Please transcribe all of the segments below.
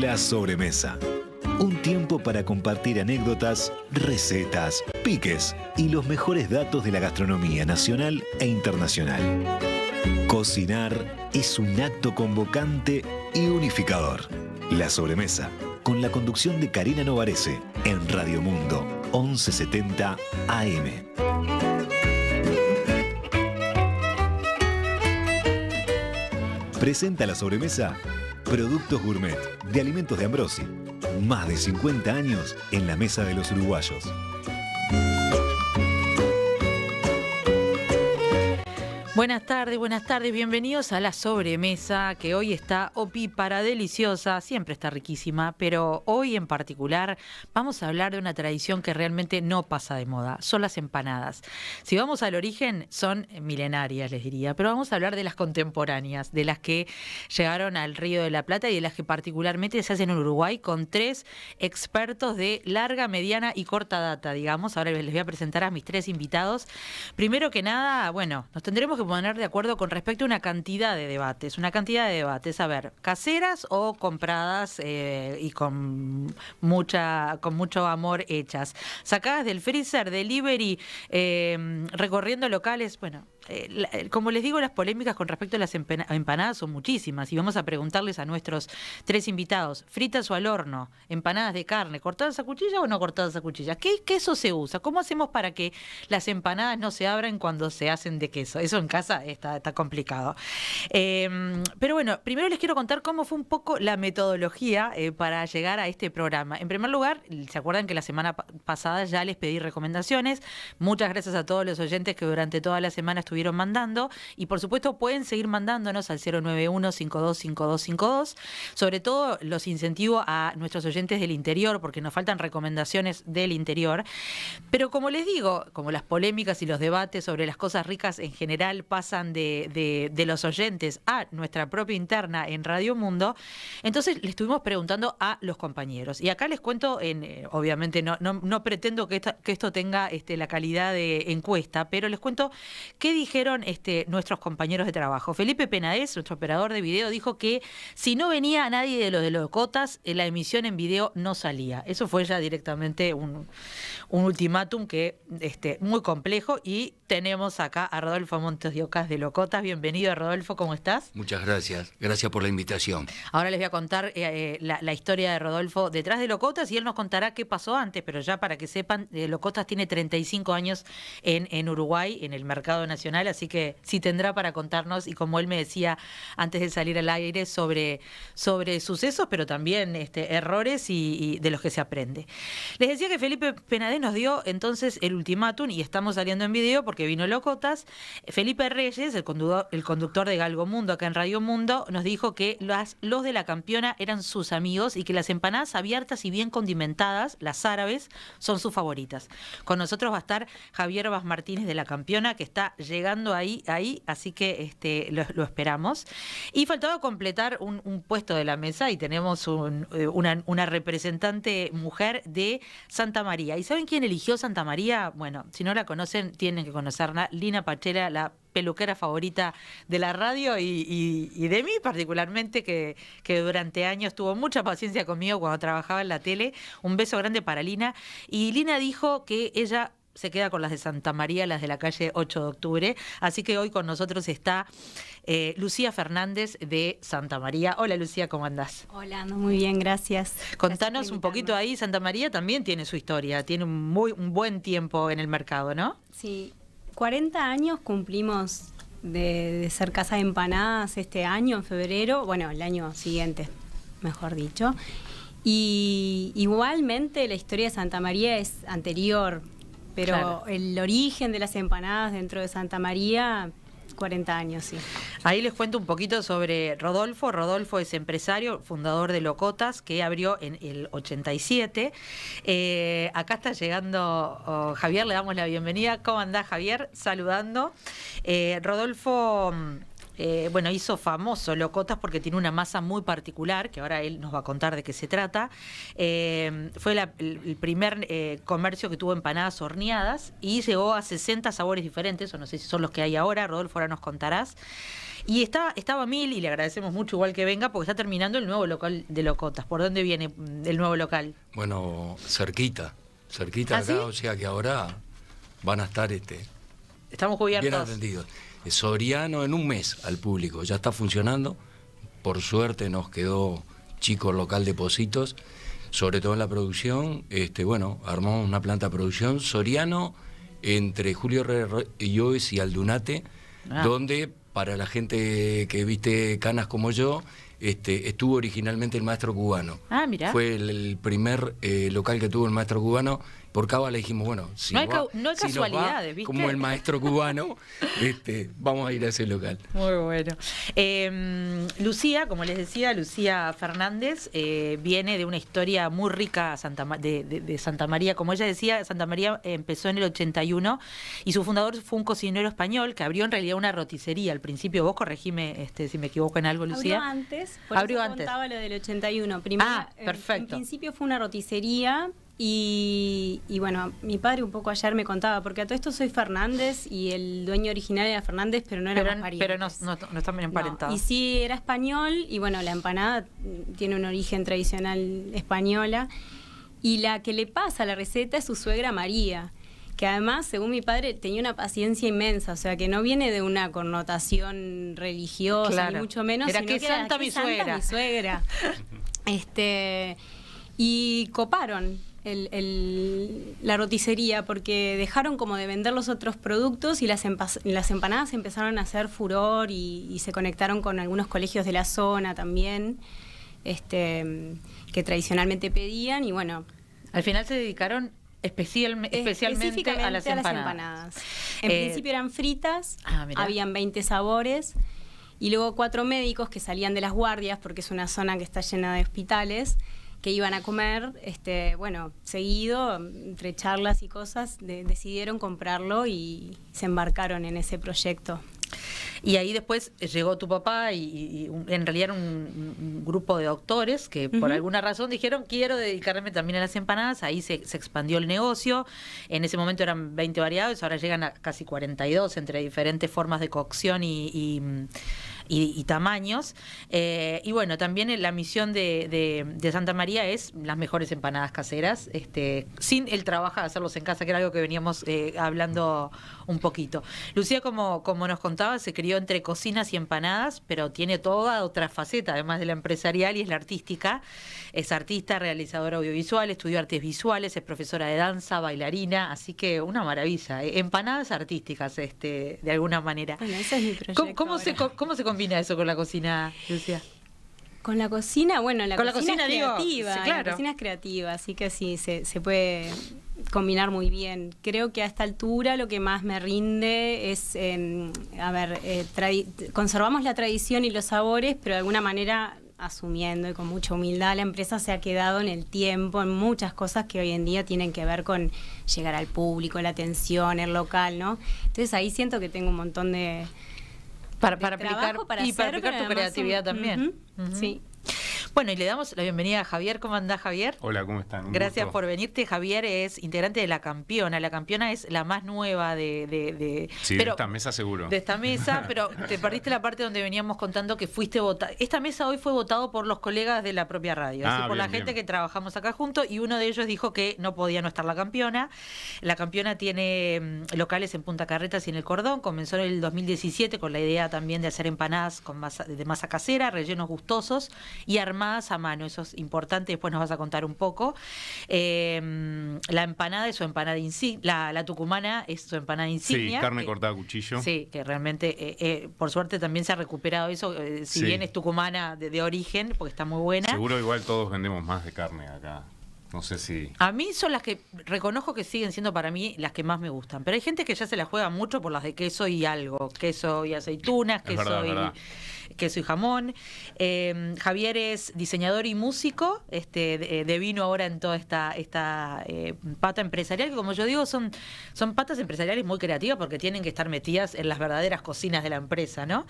La sobremesa. Un tiempo para compartir anécdotas, recetas, piques y los mejores datos de la gastronomía nacional e internacional. Cocinar es un acto convocante y unificador. La sobremesa, con la conducción de Karina Novarese en Radio Mundo 1170 AM. Presenta la sobremesa Productos Gourmet de Alimentos de Ambrosi. Más de 50 años en la mesa de los uruguayos. Buenas tardes, buenas tardes, bienvenidos a la sobremesa que hoy está opípara, deliciosa, siempre está riquísima, pero hoy en particular vamos a hablar de una tradición que realmente no pasa de moda, son las empanadas. Si vamos al origen, son milenarias, les diría, pero vamos a hablar de las contemporáneas, de las que llegaron al Río de la Plata y de las que particularmente se hacen en Uruguay con tres expertos de larga, mediana y corta data, digamos. Ahora les voy a presentar a mis tres invitados. Primero que nada, bueno, nos tendremos que poner de acuerdo con respecto a una cantidad de debates, una cantidad de debates, a ver, caseras o compradas eh, y con mucha, con mucho amor hechas, sacadas del freezer, delivery, eh, recorriendo locales, bueno, eh, eh, como les digo, las polémicas con respecto a las empanadas son muchísimas y vamos a preguntarles a nuestros tres invitados, fritas o al horno, empanadas de carne, cortadas a cuchilla o no cortadas a cuchilla, ¿qué queso se usa? ¿Cómo hacemos para que las empanadas no se abran cuando se hacen de queso? Eso en casa está, complicado. Em, pero bueno, primero les quiero contar cómo fue un poco la metodología eh, para llegar a este programa. En primer lugar, ¿se acuerdan que la semana pasada ya les pedí recomendaciones? Muchas gracias a todos los oyentes que durante toda la semana estuvieron estuvieron mandando. Y por supuesto pueden seguir mandándonos al 091-525252. Sobre todo los incentivo a nuestros oyentes del interior, porque nos faltan recomendaciones del interior. Pero como les digo, como las polémicas y los debates sobre las cosas ricas en general pasan de, los oyentes a nuestra propia interna en Radio Mundo, entonces le estuvimos preguntando a los compañeros. Y acá les cuento, en, eh, obviamente no, no, pretendo que, esto tenga este, la calidad de encuesta, pero les cuento qué dijeron dijeron este, nuestros compañeros de trabajo? Felipe Penaez, nuestro operador de video, dijo que si no venía a nadie de los de Locotas, eh, la emisión en video no salía. Eso fue ya directamente un, ultimátum que este, muy complejo y tenemos acá a Rodolfo Montes de Ocas de Locotas. Bienvenido, Rodolfo, ¿cómo estás? Muchas gracias, gracias por la invitación. Ahora les voy a contar eh, eh, la, historia de Rodolfo detrás de Locotas y él nos contará qué pasó antes, pero ya para que sepan, Locotas tiene 35 años en Uruguay, en el mercado nacional así que sí tendrá para contarnos y como él me decía antes de salir al aire sobre, sobre sucesos, pero también este, errores y, de los que se aprende. Les decía que Felipe Penadez nos dio entonces el ultimátum y estamos saliendo en video porque vino Locotas. Felipe Reyes, el, conductor, de Galgo Mundo acá en Radio Mundo, nos dijo que los de la campeona eran sus amigos y que las empanadas abiertas y bien condimentadas, las árabes, son sus favoritas. Con nosotros va a estar Javier Vaz Martínez de la campeona que está llegando llegando ahí, ahí así que este, lo, esperamos. Y faltaba completar un, puesto de la mesa y tenemos eh, una, representante mujer de Santa María. ¿Y saben quién eligió Santa María? Bueno, si no la conocen, tienen que conocerla. Lina Pachera, la peluquera favorita de la radio y, de mí particularmente, que, que, durante años tuvo mucha paciencia conmigo cuando trabajaba en la tele. Un beso grande para Lina. Y Lina dijo que ella se queda con las de Santa María, las de la calle 8 de octubre. Así que hoy con nosotros está eh, Lucía Fernández de Santa María. Hola Lucía, ¿cómo andás? Hola, muy bien, gracias. Contanos un poquito ahí, Santa María también tiene su historia, tiene un, muy, buen tiempo en el mercado, ¿no? Sí, 40 años cumplimos de, de, ser casa de empanadas este año, en febrero, bueno, el año siguiente, mejor dicho. Y igualmente la historia de Santa María es anterior, pero el origen de las empanadas dentro de Santa María 40 años, sí. Ahí les cuento un poquito sobre Rodolfo. Rodolfo es empresario, fundador de Locotas, que abrió en el 87. Eh, acá está llegando oh, Javier, le damos la bienvenida. ¿Cómo andás, Javier? Saludando. Eh, Rodolfo mm, eh, bueno, hizo famoso Locotas porque tiene una masa muy particular, que ahora él nos va a contar de qué se trata. Eh, fue el primer eh, comercio que tuvo empanadas horneadas y llegó a 60 sabores diferentes, o no sé si son los que hay ahora, Rodolfo, ahora nos contarás. Y está, estaba Mil, y le agradecemos mucho igual que venga, porque está terminando el nuevo local de Locotas. ¿Por dónde viene el nuevo local? Bueno, cerquita, cerquita ¿Ah, acá, o sea que ahora van a estar este, Estamos cubiertos. Bien atendidos. Soriano en un mes al público. Ya está funcionando. Por suerte nos quedó chico local de Positos, sobre todo en la producción. Este, bueno, armamos una planta de producción. Soriano entre Julio Reyes y Aldunate, ah. donde para la gente que viste canas como yo, este, estuvo originalmente el maestro cubano. Ah, Fue el, primer eh, local que tuvo el maestro cubano por le dijimos, bueno, si no hay, casualidades, ¿viste? Como el maestro cubano, este, vamos a ir a ese local. Muy bueno. Em, Lucía, como les decía, Lucía Fernández eh, viene de una historia muy rica Santa de, Santa María. Como ella decía, Santa María empezó en el 81 y su fundador fue un cocinero español que abrió en realidad una roticería al principio. Vos corregime este, si me equivoco en algo, Lucía. Abrió antes, abrió antes. contaba lo del 81. Primero, ah, perfecto. en principio fue una roticería y, bueno, mi padre un poco ayer me contaba, porque a todo esto soy Fernández y el dueño original era Fernández, pero no era María pero no, no, bien emparentados. Y sí, era español y bueno, la empanada tiene un origen tradicional española. Y la que le pasa la receta es su suegra María, que además, según mi padre, tenía una paciencia inmensa, o sea, que no viene de una connotación religiosa, ni mucho menos. Era que, santa, mi, suegra. este, y coparon la roticería porque dejaron como de vender los otros productos y las, empanadas empezaron a hacer furor y, se conectaron con algunos colegios de la zona también, este, que tradicionalmente pedían y bueno. Al final se dedicaron especialmente a las empanadas. En eh, principio eran fritas, ah, habían 20 sabores y luego cuatro médicos que salían de las guardias porque es una zona que está llena de hospitales que iban a comer, este, bueno, seguido, entre charlas y cosas, decidieron comprarlo y se embarcaron en ese proyecto. Y ahí después eh, llegó tu papá y, en realidad era un, grupo de doctores que por alguna razón dijeron quiero dedicarme también a las empanadas. Ahí se, expandió el negocio. En ese momento eran 20 variados, ahora llegan a casi 42 entre diferentes formas de cocción y mm, y, tamaños. Eh, y bueno, también la misión de, Santa María es las mejores empanadas caseras, este, sin el trabajo de hacerlos en casa, que era algo que veníamos eh, hablando un poquito. Lucía, como, como nos contaba, se crió entre cocinas y empanadas, pero tiene toda otra faceta, además de la empresarial y es la artística. Es artista, realizadora audiovisual, estudió artes visuales, es profesora de danza, bailarina, así que una maravilla. Eh, empanadas artísticas, este, de alguna manera. ese es mi proyecto. ¿Cómo, se, ¿Cómo se combina eso con la cocina, Lucía? Con la cocina, bueno, la, cocina, es creativa, la cocina es creativa, así que sí, se, puede combinar muy bien. Creo que a esta altura lo que más me rinde es, a ver, eh, conservamos la tradición y los sabores, pero de alguna manera asumiendo y con mucha humildad, la empresa se ha quedado en el tiempo, en muchas cosas que hoy en día tienen que ver con llegar al público, la atención, el local, ¿no? Entonces ahí siento que tengo un montón de, para, para aplicar, y para aplicar tu creatividad también. Sí. Bueno, y le damos la bienvenida a Javier. ¿Cómo andás, Javier? Hola, ¿cómo están? Gracias por venirte. Javier es integrante de La Campeona. La Campeona es la más nueva de... de esta mesa seguro. De esta mesa, pero te perdiste la parte donde veníamos contando que fuiste votado. Esta mesa hoy fue votado por los colegas de la propia radio, ah, por la gente que trabajamos acá juntos, y uno de ellos dijo que no podía no estar La Campeona. La Campeona tiene mm, locales en Punta Carretas y en El Cordón. Comenzó en el 2017 con la idea también de hacer empanadas con masa, de masa casera, rellenos gustosos y armar a mano, eso es importante, después nos vas a contar un poco. Em, la empanada es su empanada insignia, la, la, tucumana es su empanada insignia. Sí, carne cortada a cuchillo. Sí, que realmente, eh, eh, por suerte también se ha recuperado eso, eh, si bien es tucumana de, origen, porque está muy buena. Seguro igual todos vendemos más de carne acá. No sé si. A mí son las que reconozco que siguen siendo para mí las que más me gustan. Pero hay gente que ya se la juega mucho por las de queso y algo. Queso y aceitunas, queso y queso y jamón. Em, Javier es diseñador y músico este, de, eh, vino ahora en toda esta, esta eh, pata empresarial, que como yo digo, son, son patas empresariales muy creativas porque tienen que estar metidas en las verdaderas cocinas de la empresa, ¿no?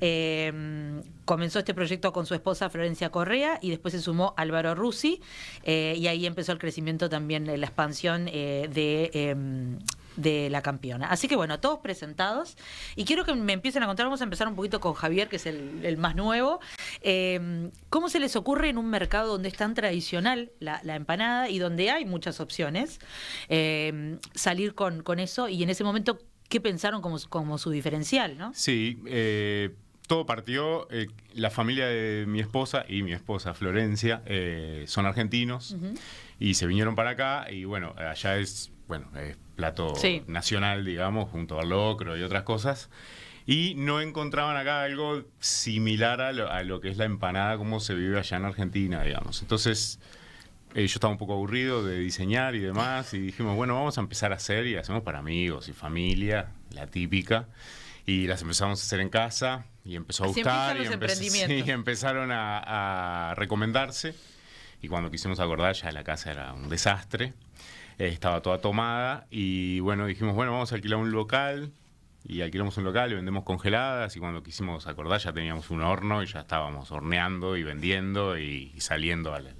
Em, comenzó este proyecto con su esposa Florencia Correa y después se sumó Álvaro Rusi eh, y ahí empezó el crecimiento también, la expansión de em, de la campeona. Así que bueno, todos presentados. Y quiero que me empiecen a contar, vamos a empezar un poquito con Javier, que es el, más nuevo. Em, ¿Cómo se les ocurre en un mercado donde es tan tradicional la, empanada y donde hay muchas opciones em, salir con, eso? Y en ese momento, ¿qué pensaron como, su diferencial? ¿no? Sí. Eh, todo partió, eh, la familia de mi esposa y mi esposa Florencia eh, son argentinos y se vinieron para acá y bueno, allá es bueno, es plato nacional, digamos, junto al locro y otras cosas. Y no encontraban acá algo similar a lo, que es la empanada como se vive allá en Argentina, digamos. Entonces, eh, yo estaba un poco aburrido de diseñar y demás, y dijimos, bueno, vamos a empezar a hacer y hacemos para amigos y familia, la típica. Y las empezamos a hacer en casa y empezó a gustar y, sí, empezaron a, a recomendarse. Y cuando quisimos acordar, ya la casa era un desastre. Eh, estaba toda tomada y bueno, dijimos, bueno, vamos a alquilar un local y alquilamos un local y vendemos congeladas y cuando quisimos acordar ya teníamos un horno y ya estábamos horneando y vendiendo y, saliendo al,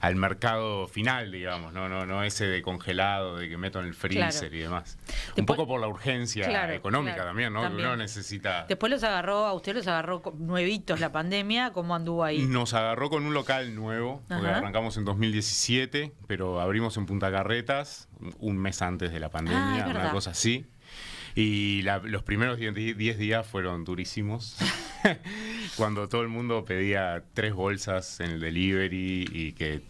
al mercado final, digamos, no, no, no ese de congelado, de que meto en el freezer y demás. un poco por la urgencia económica también, ¿no? Uno necesita. Después los agarró, a usted los agarró nuevitos la pandemia, ¿cómo anduvo ahí? Nos agarró con un local nuevo, porque arrancamos en 2017, pero abrimos en Punta Carretas un mes antes de la ah, pandemia, una cosa así. Y los primeros 10 días fueron durísimos. cuando todo el mundo pedía tres bolsas en el delivery y que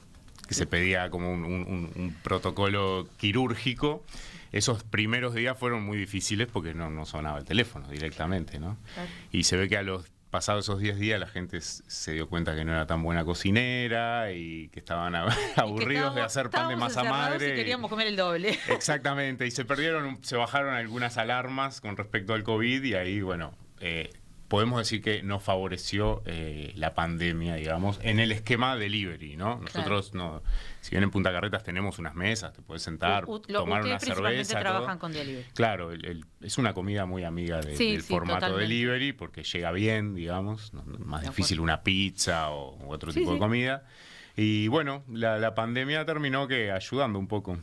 que se pedía como un, protocolo quirúrgico esos primeros días fueron muy difíciles porque no, sonaba el teléfono directamente, ¿no? Y se ve que a los pasados esos 10 días la gente se dio cuenta que no era tan buena cocinera y que estaban aburridos de hacer pan de masa madre. Y queríamos comer el doble. Exactamente, y se perdieron, se bajaron algunas alarmas con respecto al COVID y ahí, bueno, eh, podemos decir que nos favoreció eh, la pandemia, digamos, en el esquema delivery, ¿no? Nosotros, no, si bien en Punta Carretas tenemos unas mesas, te puedes sentar, tomar una cerveza. trabajan con delivery. Claro, el, es una comida muy amiga del formato delivery porque llega bien, digamos, más difícil una pizza o u otro tipo de comida. Y bueno, la, la pandemia terminó que ayudando un poco.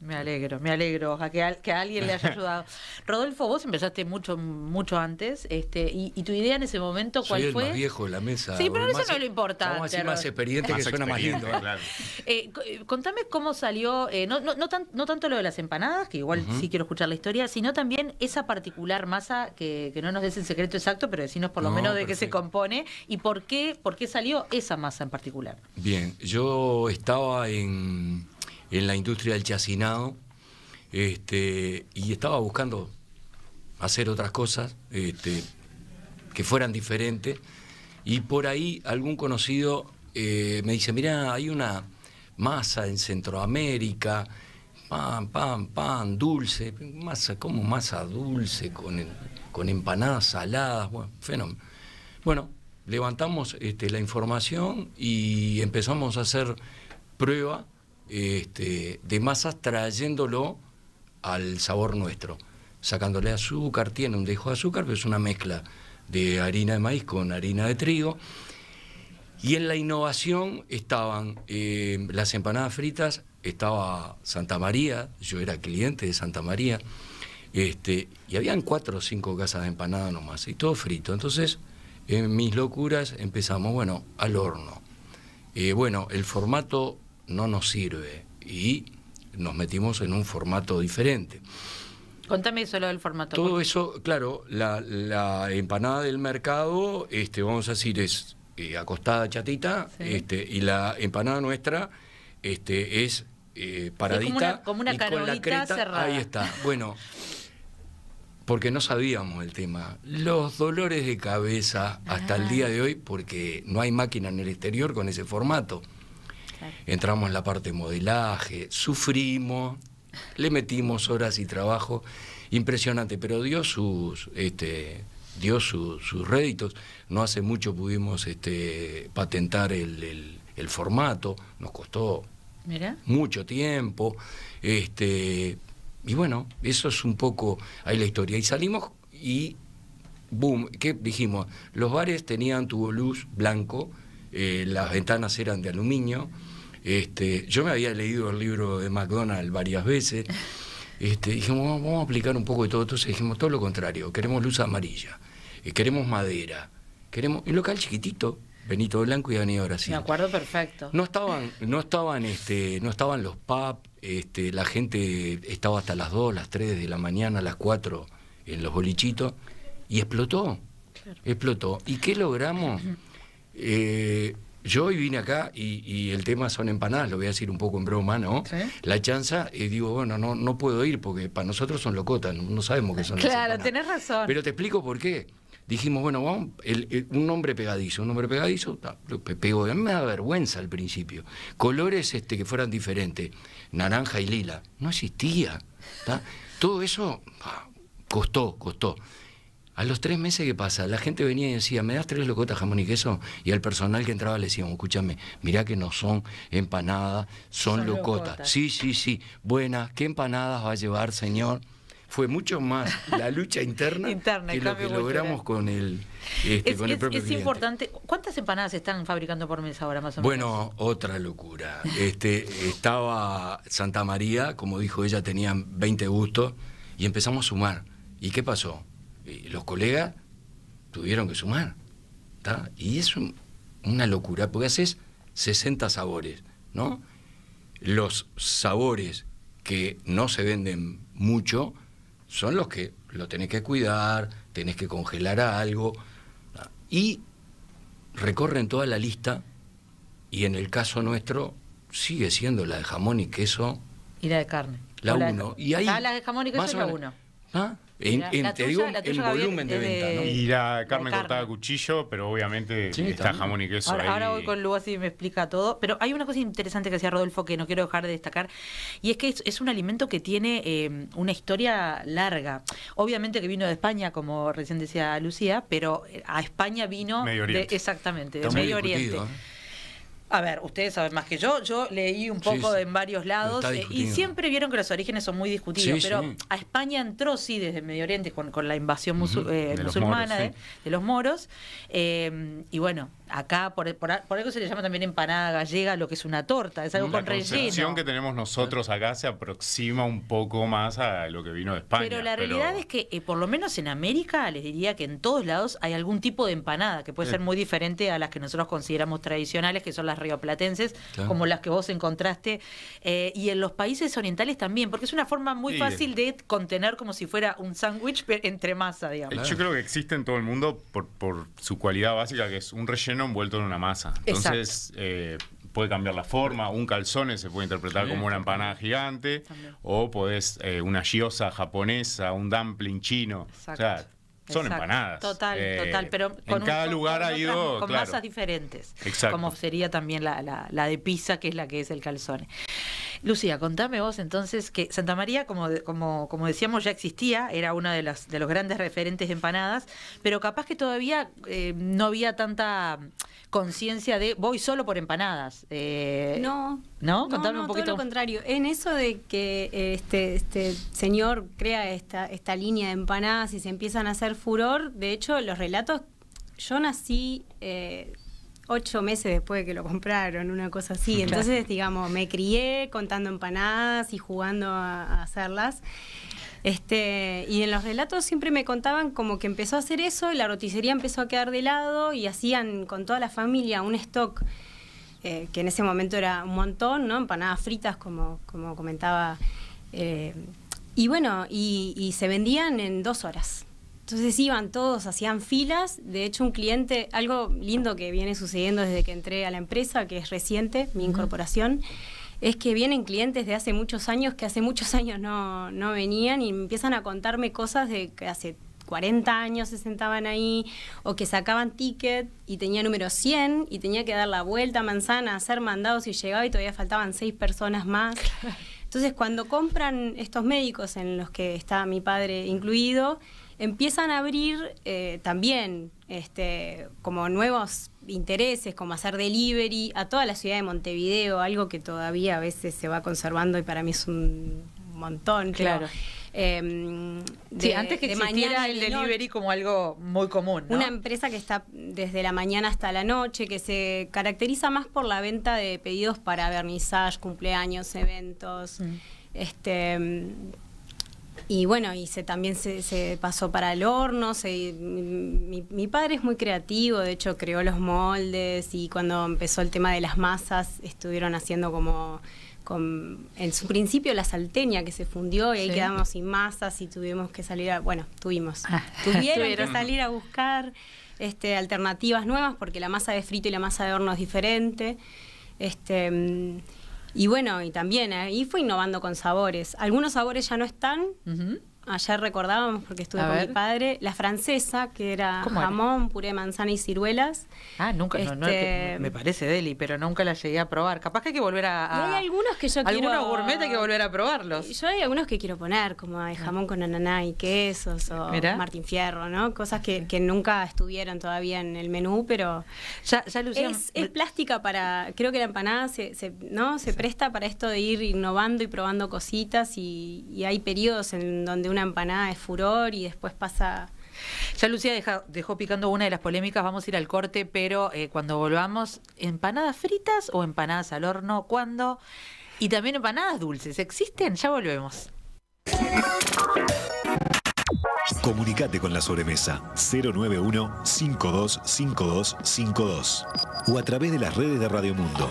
Me alegro, me alegro, que a, que alguien le haya ayudado. Rodolfo, vos empezaste mucho mucho antes, este, y, tu idea en ese momento, ¿cuál Soy el fue? viejo la mesa. Sí, pero eso no lo importante. Vamos a más experiente que suena más lindo. ¿eh? Eh, eh, contame cómo salió, no, tanto lo de las empanadas, que igual sí quiero escuchar la historia, sino también esa particular masa que, no nos des el secreto exacto, pero decinos por lo menos de qué se compone y por qué salió esa masa en particular. Bien, yo estaba en en la industria del chacinado este, y estaba buscando hacer otras cosas este, que fueran diferentes. Y por ahí algún conocido eh, me dice, mira, hay una masa en Centroamérica, pan, pan, pan, dulce, masa, como masa dulce con, empanadas saladas, bueno, fenómeno. Bueno, levantamos este, la información y empezamos a hacer prueba este, de masas trayéndolo al sabor nuestro, sacándole azúcar, tiene un dejo de azúcar, pero es una mezcla de harina de maíz con harina de trigo. Y en la innovación estaban eh, las empanadas fritas, estaba Santa María, yo era cliente de Santa María, este, y habían cuatro o cinco casas de empanadas nomás, y todo frito. Entonces, en mis locuras empezamos, bueno, al horno. Eh, bueno, el formato no nos sirve y nos metimos en un formato diferente. Contame eso lo del formato. Todo eso, claro, la, empanada del mercado, este, vamos a decir, es eh, acostada chatita, este, y la empanada nuestra este, es eh, paradita. como una, cerrada. Ahí está. Bueno, porque no sabíamos el tema. Los dolores de cabeza hasta el ah. día de hoy, porque no hay máquina en el exterior con ese formato. Entramos en la parte de modelaje, sufrimos, le metimos horas y trabajo impresionante, pero dio sus, este, dio sus réditos. No hace mucho pudimos este, patentar el, formato, nos costó mucho tiempo. Este, y bueno, eso es un poco ahí la historia. Y salimos y boom, ¿qué dijimos? Los bares tenían tubo luz blanco, eh, las ventanas eran de aluminio este, yo me había leído el libro de McDonald varias veces. Este, dijimos, vamos, a aplicar un poco de todo. Entonces dijimos todo lo contrario, queremos luz amarilla, eh, queremos madera, queremos un local chiquitito, Benito Blanco y Daniel Brasil. Me acuerdo perfecto. No estaban, no estaban, este, no estaban los pubs, este, la gente estaba hasta las 2, las 3 de la mañana, las 4 en los bolichitos, y explotó. Explotó. ¿Y qué logramos? Eh, yo hoy vine acá y, el tema son empanadas, lo voy a decir un poco en broma, ¿no? La chanza, y digo, bueno, no, no puedo ir porque para nosotros son locotas, no, sabemos qué son Claro, tenés razón. Pero te explico por qué. Dijimos, bueno, un hombre pegadizo, un hombre pegadizo, A mí me da vergüenza al principio. Colores este, que fueran diferentes, naranja y lila, no existía. Todo eso costó, costó. A los tres meses, ¿qué pasa? La gente venía y decía, ¿me das tres locotas jamón y queso? Y al personal que entraba le decíamos, escúchame, mirá que no son empanadas, son, locotas. Sí, sí, sí, buenas, ¿qué empanadas va a llevar, señor? Fue mucho más la lucha interna, que lo que logramos este, con el, es, propio importante. ¿Cuántas empanadas están fabricando por mes ahora, más o menos? Bueno, otra locura. Este, estaba Santa María, como dijo ella, tenían 20 gustos y empezamos a sumar. ¿Y qué pasó? los colegas tuvieron que sumar. Y es una locura, porque haces 60 sabores, ¿no? Los sabores que no se venden mucho son los que lo tenés que cuidar, tenés que congelar algo. Y recorren toda la lista y en el caso nuestro sigue siendo la de jamón y queso. Y la de carne. La uno. Ah, la de jamón y queso es la uno. ¿Ah? En, volumen de, venta, Y la carne cortada a cuchillo, pero obviamente está jamón y queso. Ahora, ahí. ahora, voy con Lugo así me explica todo. Pero hay una cosa interesante que decía Rodolfo que no quiero dejar de destacar, y es que es, un alimento que tiene eh, una historia larga. Obviamente que vino de España, como recién decía Lucía, pero eh, a España vino. Medio De, exactamente, del Medio Oriente. ¿eh? A ver, ustedes saben más que yo. Yo leí un poco en varios lados eh, y siempre vieron que los orígenes son muy discutidos, pero a España entró, sí, desde Medio Oriente con, la invasión eh, musulmana de, los moros. Em, y bueno, acá por, algo se le llama también empanada gallega, lo que es una torta, es algo con relleno. La que tenemos nosotros acá se aproxima un poco más a lo que vino de España. Pero la realidad es que, eh, por lo menos en América, les diría que en todos lados hay algún tipo de empanada que puede ser muy diferente a las que nosotros consideramos tradicionales, que son las rioplatenses, como las que vos encontraste, eh, y en los países orientales también, porque es una forma muy fácil de contener como si fuera un sándwich entre masa, digamos. Eh, yo creo que existe en todo el mundo por, su cualidad básica, que es un relleno envuelto en una masa. Entonces, eh, puede cambiar la forma, un calzone se puede interpretar como una empanada gigante, o podés una chiosa japonesa, un dumpling chino. Son empanadas. Total, eh, total. Pero en cada lugar ha ido. con masas diferentes. Exacto. Como sería también la, la, la, de pizza, que es la que es el calzone. Lucía, contame vos entonces que Santa María, como, como, como decíamos, ya existía, era uno de, las, de los grandes referentes de empanadas, pero capaz que todavía eh, no había tanta conciencia de voy solo por empanadas. Eh, no, no, Contame un poquito. Todo lo contrario. En eso de que eh, este, este, señor crea esta, esta línea de empanadas y se empiezan a hacer furor, de hecho, los relatos. Yo nací. Eh, ocho meses después de que lo compraron, una cosa así. Entonces, digamos, me crié contando empanadas y jugando a hacerlas. Este, y en los relatos siempre me contaban como que empezó a hacer eso y la roticería empezó a quedar de lado y hacían con toda la familia un stock. Eh, que en ese momento era un montón, ¿no? Empanadas fritas, como, como comentaba. Eh, y bueno, y, se vendían en dos horas. Entonces iban todos, hacían filas. De hecho, un cliente, algo lindo que viene sucediendo desde que entré a la empresa, que es reciente, mi incorporación, es que vienen clientes de hace muchos años que hace muchos años no, venían y empiezan a contarme cosas de que hace 40 años se sentaban ahí o que sacaban ticket y tenía número 100 y tenía que dar la vuelta a manzana, hacer mandados y llegaba y todavía faltaban seis personas más. Entonces cuando compran estos médicos en los que está mi padre incluido, empiezan a abrir eh, también este, como nuevos intereses como hacer delivery a toda la ciudad de Montevideo, algo que todavía a veces se va conservando y para mí es un montón. Claro. Em, antes que de existiera el delivery como algo muy común. Una empresa que está desde la mañana hasta la noche, que se caracteriza más por la venta de pedidos para vernizaje, cumpleaños, eventos. Mm. Este, y bueno, y se, también se, pasó para el horno. Se, mi, padre es muy creativo, de hecho creó los moldes y cuando empezó el tema de las masas estuvieron haciendo como... en su principio la salteña que se fundió y ahí quedamos sin masas y tuvimos que salir a, bueno, tuvimos, ah. tuvieron que salir a buscar este, alternativas nuevas porque la masa de frito y la masa de horno es diferente. Este, mm, y bueno, y también ahí eh, fue innovando con sabores. Algunos sabores ya no están, ayer recordábamos porque estuve con mi padre, la francesa, que era jamón, puré de manzana y ciruelas. Ah, nunca, no, este, me parece deli, pero nunca la llegué a probar. Capaz que hay que volver a. hay algunos que yo quiero. Algunos gourmet hay que volver a probarlos. Yo hay algunos que quiero poner, como hay ah. jamón con ananá y quesos, o Martín Fierro, ¿no? Cosas que, nunca estuvieron todavía en el menú, pero. Ya, es, plástica para. Creo que la empanada se, ¿no? se presta para esto de ir innovando y probando cositas, y, y hay periodos en donde uno una empanada es furor y después pasa... Ya Lucía dejó picando una de las polémicas, vamos a ir al corte, pero eh, cuando volvamos, ¿empanadas fritas o empanadas al horno? ¿Cuándo? Y también empanadas dulces, ¿existen? Ya volvemos. Comunicate con la sobremesa 091 525252 o a través de las redes de Radio Mundo.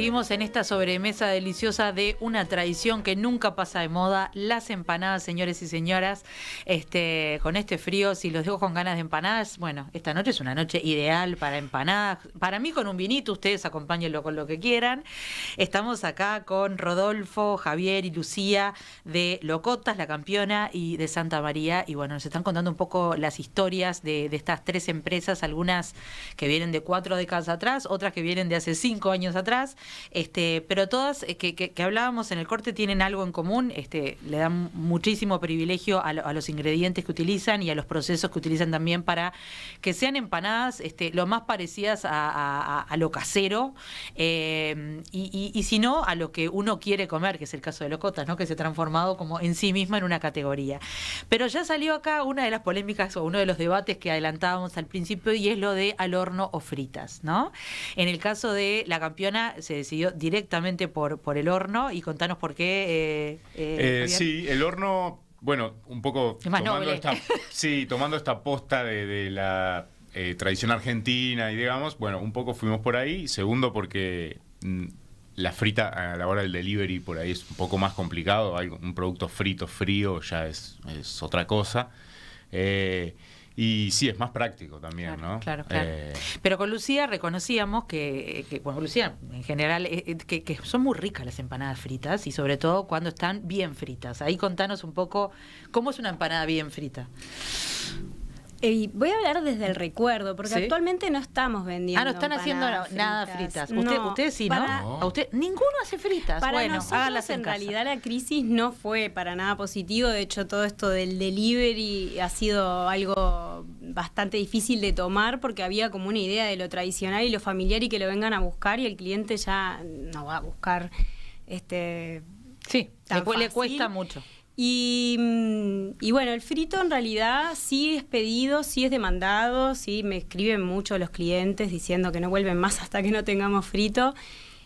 Seguimos en esta sobremesa deliciosa de una tradición que nunca pasa de moda, las empanadas, señores y señoras. Este, con este frío, si los dejo con ganas de empanadas, bueno, esta noche es una noche ideal para empanadas. Para mí con un vinito, ustedes acompáñenlo con lo que quieran. Estamos acá con Rodolfo, Javier y Lucía de Locotas, la campeona, y de Santa María. Y bueno, nos están contando un poco las historias de, de estas tres empresas, algunas que vienen de cuatro décadas atrás, otras que vienen de hace cinco años atrás este, pero todas eh, que, hablábamos en el corte tienen algo en común, este, le dan muchísimo privilegio a, los ingredientes que utilizan y a los procesos que utilizan también para que sean empanadas este, lo más parecidas a, lo casero eh, y, si no, a lo que uno quiere comer, que es el caso de Locotas, ¿no? que se ha transformado como en sí misma en una categoría. Pero ya salió acá una de las polémicas o uno de los debates que adelantábamos al principio y es lo de al horno o fritas. ¿no? En el caso de la campeona, se decidió directamente por, por el horno y contanos por qué. Eh, eh, eh, sí, el horno, bueno, un poco tomando esta, sí, tomando esta posta de, la tradición argentina y digamos, bueno, un poco fuimos por ahí. Segundo, porque mm, la frita a la hora del delivery por ahí es un poco más complicado. Algo, un producto frito, frío, ya es, otra cosa. Eh, y sí, es más práctico también, ¿no? Claro, claro. Eh, Pero con Lucía reconocíamos que, que bueno, Lucía en general, eh, eh, que, son muy ricas las empanadas fritas y sobre todo cuando están bien fritas. Ahí contanos un poco cómo es una empanada bien frita voy a hablar desde el recuerdo, porque actualmente no estamos vendiendo. Ah, no están haciendo nada fritas. Usted, sí, ¿no? A ninguno hace fritas. Para nosotros, en, realidad la crisis no fue para nada positivo. De hecho, todo esto del delivery ha sido algo bastante difícil de tomar porque había como una idea de lo tradicional y lo familiar y que lo vengan a buscar y el cliente ya no va a buscar este. Sí, le cuesta mucho. Mm, y, bueno, el frito en realidad sí es pedido, sí es demandado, sí me escriben mucho los clientes diciendo que no vuelven más hasta que no tengamos frito.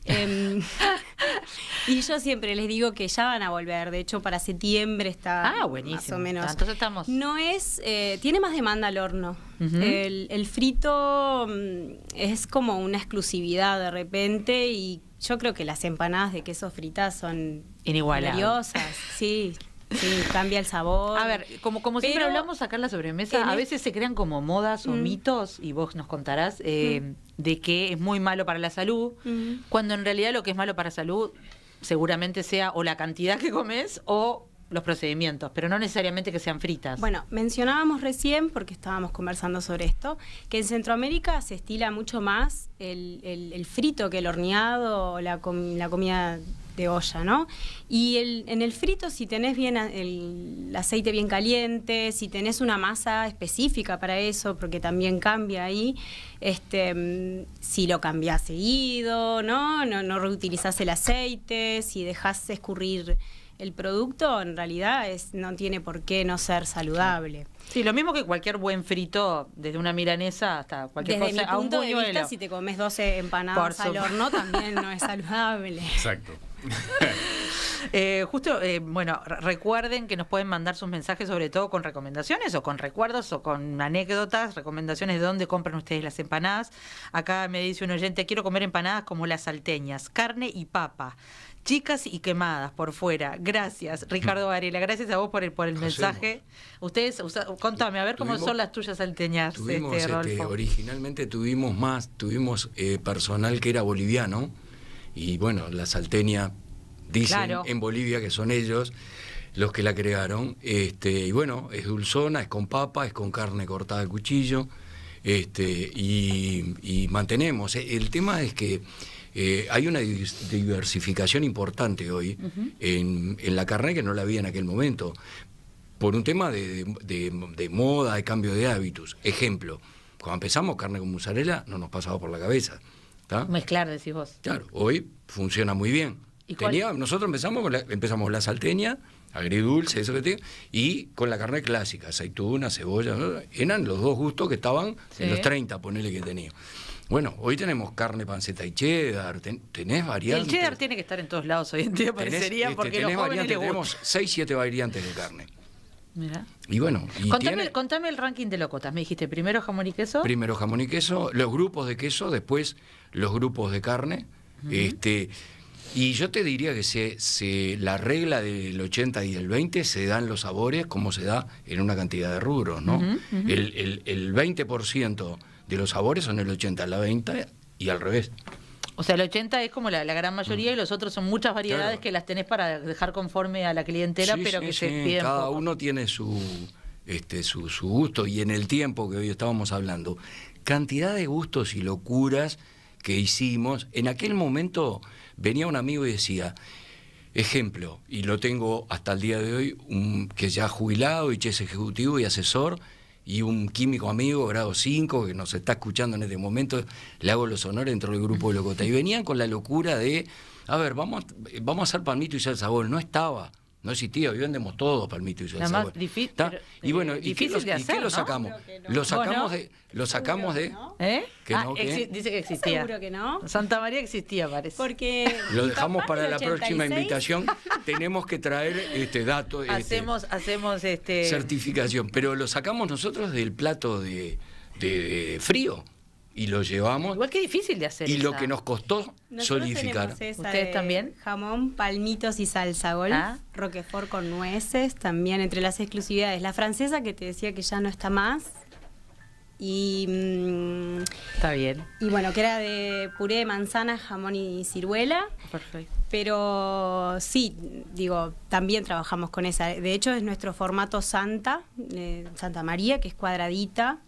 Em, y yo siempre les digo que ya van a volver. De hecho, para septiembre está ah, más o menos. Entonces estamos. No es, eh, tiene más demanda al horno. el, frito mm, es como una exclusividad de repente y yo creo que las empanadas de queso fritas son inigualables. sí. Sí, cambia el sabor. A ver, como, siempre hablamos acá en la sobremesa, a veces se crean como modas o mm. mitos, y vos nos contarás, eh, mm. de que es muy malo para la salud, mm. cuando en realidad lo que es malo para la salud seguramente sea o la cantidad que comes o los procedimientos, pero no necesariamente que sean fritas. Bueno, mencionábamos recién, porque estábamos conversando sobre esto, que en Centroamérica se estila mucho más el, frito que el horneado o la, la comida de olla, ¿no? Y en el frito, si tenés bien el, aceite bien caliente, si tenés una masa específica para eso, porque también cambia ahí, este, mm, si lo cambiás seguido, ¿no? No, reutilizás el aceite, si dejás escurrir el producto, en realidad no tiene por qué no ser saludable. Sí, lo mismo que cualquier buen frito, desde una milanesa hasta cualquier desde Mi punto a un de vista, si te comes 12 empanadas al horno, también no es saludable. Exacto. Eh, justo, eh, bueno, recuerden que nos pueden mandar sus mensajes, sobre todo con recomendaciones o con recuerdos o con anécdotas, recomendaciones de dónde compran ustedes las empanadas. Acá me dice un oyente, quiero comer empanadas como las salteñas, carne y papa chicas y quemadas por fuera. Gracias, Ricardo Varela. Gracias a vos por el, por el mensaje. Ustedes contame, a ver cómo son las tuyas salteñas. Este, tuvimos, este, originalmente tuvimos más, tuvimos eh, personal que era boliviano, y bueno, la salteña dicen en Bolivia que son ellos los que la crearon. Este, y bueno, es dulzona, es con papa, es con carne cortada de cuchillo. Este, y, mantenemos. Eh, el tema es que eh, hay una diversificación importante hoy en, en, la carne que no la había en aquel momento por un tema de, moda, de cambio de hábitos. Ejemplo, cuando empezamos carne con mozzarella, no nos pasaba por la cabeza. Mezclar, decís vos. Claro, hoy funciona muy bien. nosotros empezamos, con la, empezamos la salteña, agridulce, eso que tiene y con la carne clásica, aceituna, cebolla, eran los dos gustos que estaban en los 30, ponele que tenía. Bueno, hoy tenemos carne, panceta y cheddar, tenés variantes. El cheddar tiene que estar en todos lados hoy en día, parecería, este, porque Tenemos 6, 7 variantes de carne. Mira, Y bueno. contame, el ranking de locotas. Me dijiste primero jamón y queso. Primero jamón y queso, los grupos de queso, después los grupos de carne. este, y yo te diría que se, se, la regla del 80 y del 20 se dan los sabores como se da en una cantidad de rubros, ¿no? El, el 20% de los sabores son el 80 a la 20 y al revés. O sea, el 80 es como la, gran mayoría y los otros son muchas variedades que las tenés para dejar conforme a la clientela, pero que se piden. Cada uno tiene este, su, gusto y en el tiempo que hoy estábamos hablando, cantidad de gustos y locuras que hicimos. En aquel momento venía un amigo y decía, ejemplo, y lo tengo hasta el día de hoy, un, que ya jubilado y que es ejecutivo y asesor y un químico amigo, grado 5, que nos está escuchando en este momento, le hago los honores dentro del grupo de Locota. Y venían con la locura de, a ver, vamos, vamos a hacer panito y el sabor. No estaba. No existía, hoy vendemos todo palmito y salsa. Más difícil y bueno, eh, ¿y qué, lo sacamos? Lo sacamos de... Lo sacamos de ¿Eh? Ah, no, dice que existía. Seguro que no. Santa María existía, parece. Porque lo dejamos para la próxima invitación. Tenemos que traer este dato. Este, hacemos, hacemos este... Certificación. Pero lo sacamos nosotros del plato de, de, de frío y lo llevamos. Igual que difícil de hacer. Y lo que nos costó solidificar. ¿Ustedes también? Jamón, palmitos y salsa golf. Ah. Roquefort con nueces también entre las exclusividades. La francesa que te decía que ya no está más. Y. Mm, está bien. Y bueno, que era de puré de manzana, jamón y ciruela. Perfecto. Pero sí, digo, también trabajamos con esa. De hecho, es nuestro formato Santa, eh, Santa María, que es cuadradita.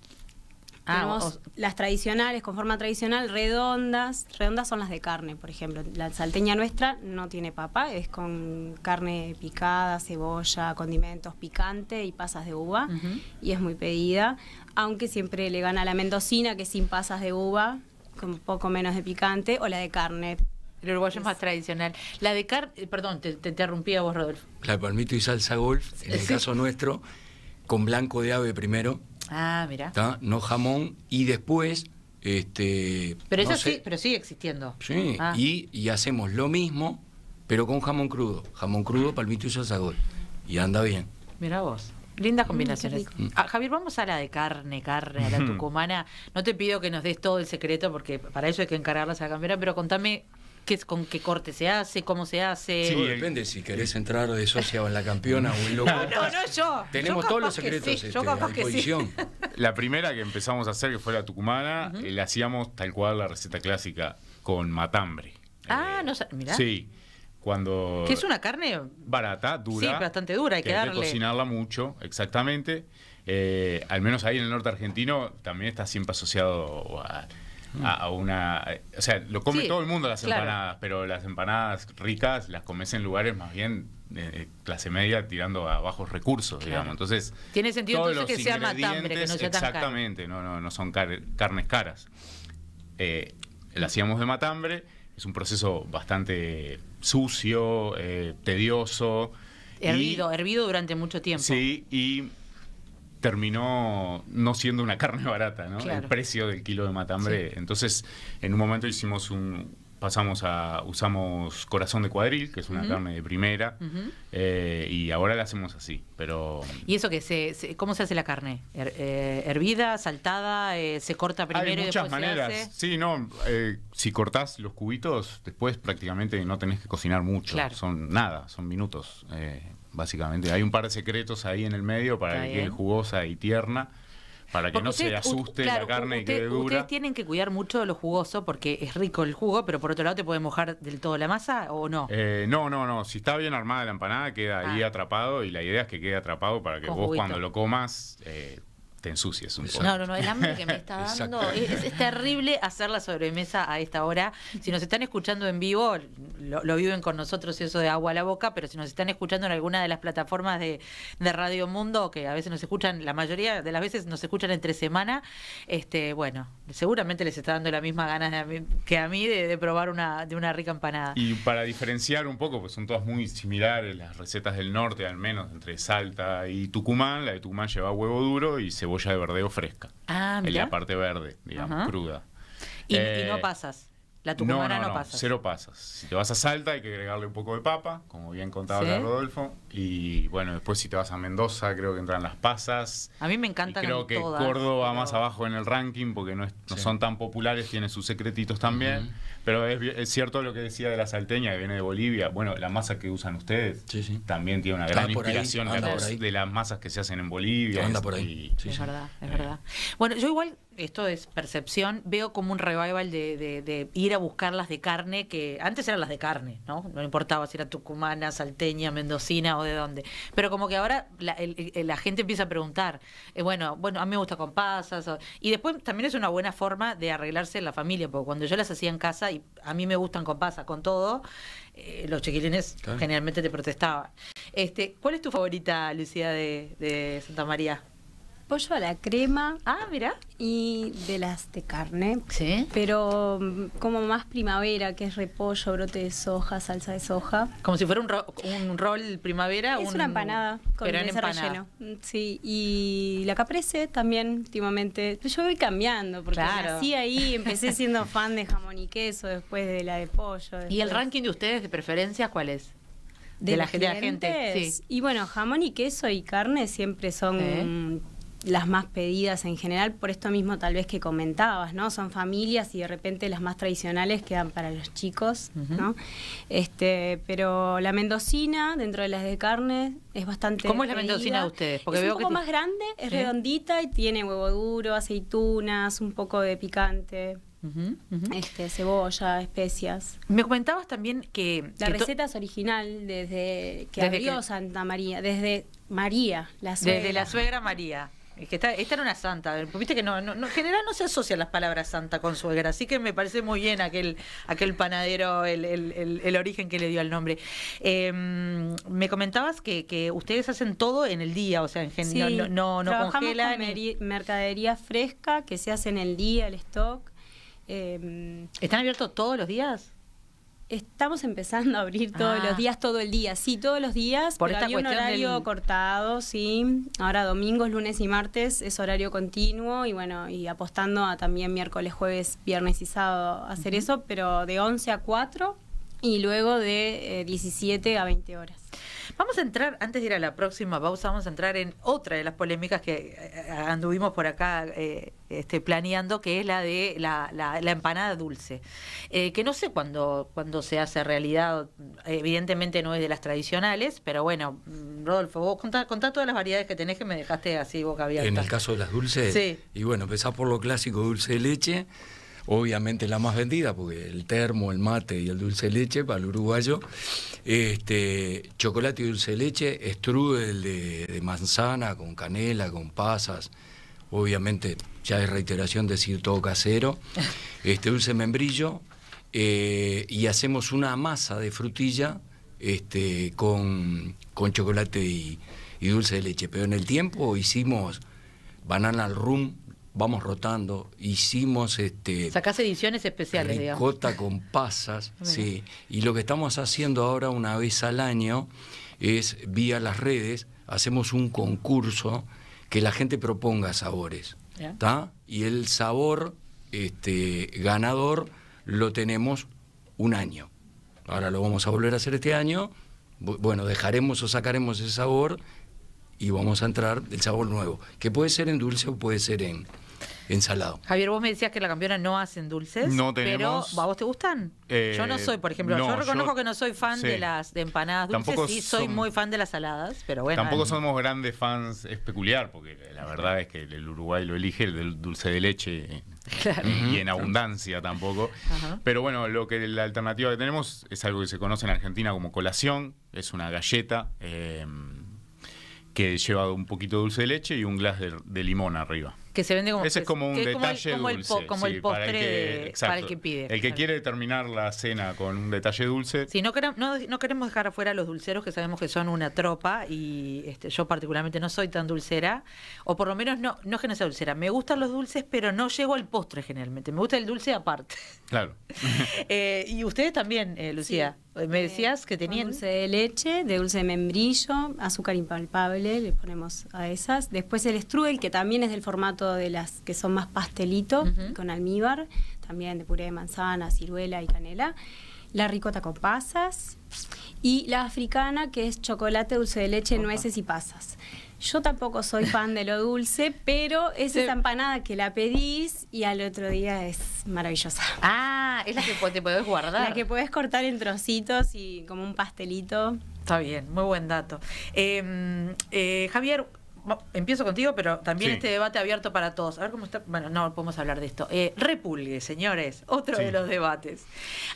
Ah, las tradicionales, con forma tradicional, redondas. Redondas son las de carne, por ejemplo. La salteña nuestra no tiene papa, es con carne picada, cebolla, condimentos, picante y pasas de uva. Y es muy pedida, aunque siempre le gana la mendocina, que es sin pasas de uva, con poco menos de picante, o la de carne. El uruguayo es más tradicional. La de carne, eh, perdón, te, te interrumpí a vos, Rodolfo. La palmito y salsa golf, en el caso nuestro, con blanco de ave primero Ah, mira. No jamón. Y después. Este, pero eso sí, pero sigue existiendo. Sí, ah. y, hacemos lo mismo, pero con jamón crudo. Jamón crudo, palmito y salsagol. Y anda bien. Mira vos. Lindas mm, combinaciones. Mm. Ah, Javier, vamos a la de carne, carne, a la mm. tucumana. No te pido que nos des todo el secreto, porque para eso hay que encargarlas a la pero contame con qué corte se hace, cómo se hace. Sí, depende si querés entrar de socia o en la campeona o en loco. No, no, no, yo. Tenemos todos los secretos sí, este, La primera que empezamos a hacer, que fue la tucumana, eh, le hacíamos tal cual la receta clásica con matambre. Ah, eh, no mirá. Sí. Cuando que es una carne barata, dura. Sí, bastante dura, hay que, darle. cocinarla mucho, exactamente. Eh, al menos ahí en el norte argentino también está siempre asociado a a, una... O sea, lo come todo el mundo las empanadas, pero las empanadas ricas las comes en lugares más bien de clase media tirando a bajos recursos, digamos. Entonces, tiene sentido que sea matambre, que no sea tan Exactamente, no, no, no son carnes caras. Eh, la hacíamos de matambre, es un proceso bastante sucio, eh, tedioso. Hervido, hervido durante mucho tiempo. Sí, y terminó no siendo una carne barata, ¿no? El precio del kilo de matambre. Entonces, en un momento hicimos un pasamos a usamos corazón de cuadril que es una carne de primera eh, y ahora la hacemos así pero y eso qué se, cómo se hace la carne eh, hervida saltada eh, se corta primero hay muchas y maneras se hace? sí no si cortás los cubitos después prácticamente no tenés que cocinar mucho son nada son minutos básicamente. Hay un par de secretos ahí en el medio para que quede jugosa y tierna. Para que no se asuste la carne y quede dura. Ustedes tienen que cuidar mucho de lo jugoso porque es rico el jugo, pero por otro lado te puede mojar del todo la masa o no. Eh, no, no, no. Si está bien armada la empanada queda ahí ah. atrapado y la idea es que quede atrapado para que vos cuando lo comas eh, ensucias un poco. No, no, el hambre que me está dando. Es, terrible hacer la sobremesa a esta hora. Si nos están escuchando en vivo, lo, viven con nosotros y eso de agua a la boca, pero si nos están escuchando en alguna de las plataformas de, Radio Mundo, que a veces nos escuchan, la mayoría de las veces nos escuchan entre semana, este, bueno, seguramente les está dando la misma ganas que a mí de, probar una, de una rica empanada. Y para diferenciar un poco, pues son todas muy similares las recetas del norte, al menos, entre Salta y Tucumán. La de Tucumán lleva huevo duro y vuelve ya de o fresca. Ah, en la parte verde, digamos, cruda. Y, eh, no pasas. La tucumana no, pasa Cero pasas. Si te vas a Salta hay que agregarle un poco de papa, como bien contaba Rodolfo. Y bueno, después si te vas a Mendoza creo que entran las pasas. A mí me encanta. Creo que Córdoba más abajo en el ranking porque no, son tan populares, tiene sus secretitos también. Pero es, cierto lo que decía de la salteña, que viene de Bolivia. Bueno, la masa que usan ustedes también tiene una ah, gran inspiración de, las masas que se hacen en Bolivia. Anda por ahí. sí, es verdad, es eh. verdad. Bueno, yo igual, esto es percepción, veo como un revival de, ir a buscar las de carne, que antes eran las de carne, ¿no? No importaba si era tucumana, salteña, mendocina o de dónde. Pero como que ahora la, gente empieza a preguntar, eh, bueno, bueno, a mí me gusta con pasas. y después también es una buena forma de arreglarse en la familia, porque cuando yo las hacía en casa a mí me gustan con pasa, con todo, eh, los chiquilines generalmente te protestaban. Este, ¿Cuál es tu favorita, Lucía, de, de Santa María? pollo a la crema. Ah, mira. Y de las de carne. Sí. Pero mm, como más primavera, que es repollo, brote de soja, salsa de soja. Como si fuera un, rol primavera. Es una empanada con ese relleno. Mm, sí. Y la caprese también últimamente. Yo voy cambiando porque claro. nací ahí, empecé siendo fan de jamón y queso, después de la de pollo. ¿Y el ranking de ustedes de preferencia cuál es? De, la, gente. Sí. Y bueno, jamón y queso y carne siempre son las más pedidas en general, por esto mismo tal vez que comentabas, ¿no? Son familias y de repente las más tradicionales quedan para los chicos, ¿no? Este, pero la mendocina, dentro de las de carne, es bastante ¿Cómo es la mendocina de ustedes? Porque es un poco más grande, es redondita y tiene huevo duro, aceitunas, un poco de picante. Este, cebolla, especias. Me comentabas también que... La receta es original desde que desde Santa María, desde María, la suegra. Desde la suegra María que esta, esta, era una santa. Viste que no, no, no, en general no se asocian las palabras santa con suegra, así que me parece muy bien aquel, aquel panadero, el, origen que le dio al nombre. Em, me comentabas que, que, ustedes hacen todo en el día, o sea, en general no, no, congelan. mercadería fresca que se hace en el día, el stock. Em, ¿Están abiertos todos los días? Estamos empezando a abrir todos los ah. días, todo el día, sí, todos los días. Por pero un horario cortado, sí. Ahora domingos, lunes y martes es horario continuo y bueno, y apostando a también miércoles, jueves, viernes y sábado hacer eso, pero de 11 a 4 y luego de 17 eh, a 20 horas. Vamos a entrar, antes de ir a la próxima pausa, vamos a entrar en otra de las polémicas que eh, eh, anduvimos por acá eh, este, planeando, que es la de la, empanada dulce, que no sé cuándo cuando se hace realidad, evidentemente no es de las tradicionales, pero bueno, Rodolfo, vos contá, contá todas las variedades que tenés que me dejaste así boca abierta. En el caso de las dulces, y bueno, empezás por lo clásico, dulce de leche obviamente la más vendida, porque el termo, el mate y el dulce de leche para el uruguayo, este, chocolate y dulce de leche, strudel de, manzana con canela, con pasas, obviamente ya es reiteración decir todo casero, este, dulce membrillo, eh, y hacemos una masa de frutilla este, con, con chocolate y, dulce de leche. Pero en el tiempo hicimos banana al rum, vamos rotando. Hicimos este. Sacás ediciones especiales, ricota con pasas, sí. Y lo que estamos haciendo ahora una vez al año es vía las redes, hacemos un concurso que la gente proponga sabores. ¿Está? Y el sabor este, ganador lo tenemos un año. Ahora lo vamos a volver a hacer este año. Bueno, dejaremos o sacaremos ese sabor y vamos a entrar el sabor nuevo, que puede ser en dulce o puede ser en, ensalado. Javier, vos me decías que la campeona no hacen dulces. No tenemos. Pero ¿a vos te gustan? yo no eh, soy, por ejemplo. yo reconozco que no soy fan de las empanadas dulces tampoco soy muy fan de las saladas, pero bueno. Tampoco somos grandes fans, es peculiar, porque la verdad es que el Uruguay lo elige, el dulce de leche y en abundancia tampoco. Pero bueno, lo que la alternativa que tenemos es algo que se conoce en Argentina como colación, es una galleta eh, que lleva un poquito de dulce de leche y un glas de limón arriba que se vende como ese es como un detalle dulce como el, postre para el, que, pide el que quiere terminar la cena con un detalle dulce sí no, queremos dejar afuera los dulceros que sabemos que son una tropa y este, yo particularmente no soy tan dulcera o por lo menos no no es que no sea dulcera me gustan los dulces pero no llego al postre generalmente me gusta el dulce aparte claro eh, y ustedes también eh, Lucía eh, Me decías que tenían. Dulce de leche, de dulce de membrillo, azúcar impalpable, le ponemos a esas. Después el strudel, que también es del formato de las que son más pastelito, con almíbar, también de puré de manzana, ciruela y canela. La ricota con pasas. Y la africana, que es chocolate, dulce de leche, nueces y pasas. Yo tampoco soy fan de lo dulce, pero es esa empanada que la pedís y al otro día es maravillosa. Ah, es la que te podés guardar. La que puedes cortar en trocitos y como un pastelito. Está bien, muy buen dato. Em, eh, Javier, empiezo contigo, pero también este debate abierto para todos. A ver cómo está. Bueno, no podemos hablar de esto. Eh, repulgue, señores, otro de los debates.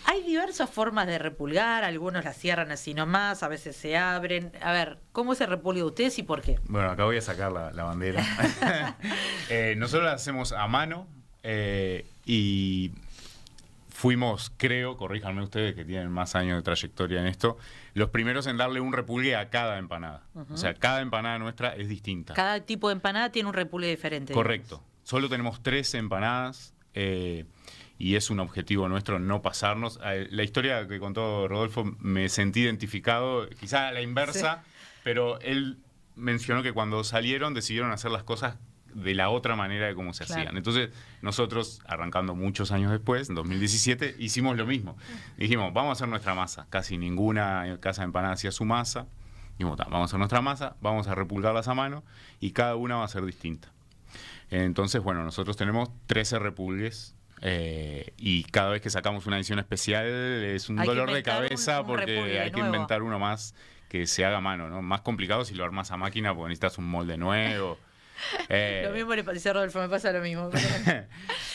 Hay diversas formas de repulgar, algunos las cierran así nomás, a veces se abren. A ver, ¿cómo se repulga usted y por qué? Bueno, acá voy a sacar la, bandera. Eh, nosotros la hacemos a mano eh, y fuimos, creo, corríjanme ustedes que tienen más años de trayectoria en esto, los primeros en darle un repulgue a cada empanada. O sea, cada empanada nuestra es distinta. Cada tipo de empanada tiene un repulgue diferente. Correcto. Solo tenemos tres empanadas. Eh, y es un objetivo nuestro no pasarnos. Ah, eh, la historia que contó Rodolfo me sentí identificado, quizá a la inversa, pero él mencionó que cuando salieron decidieron hacer las cosas de la otra manera de cómo se hacían. Entonces, nosotros, arrancando muchos años después, en 2017, hicimos lo mismo. Dijimos, vamos a hacer nuestra masa. Casi ninguna eh, casa de empanadas hacía su masa. Dijimos, vamos a hacer nuestra masa, vamos a repulgarlas a mano y cada una va a ser distinta. Entonces, bueno, nosotros tenemos 13 repulgues eh, y cada vez que sacamos una edición especial es un dolor de cabeza porque hay que inventar uno más que se haga a mano, ¿no? Más complicado si lo armas a máquina porque necesitas un molde nuevo. lo eh, mismo le a Rodolfo, me pasa lo mismo.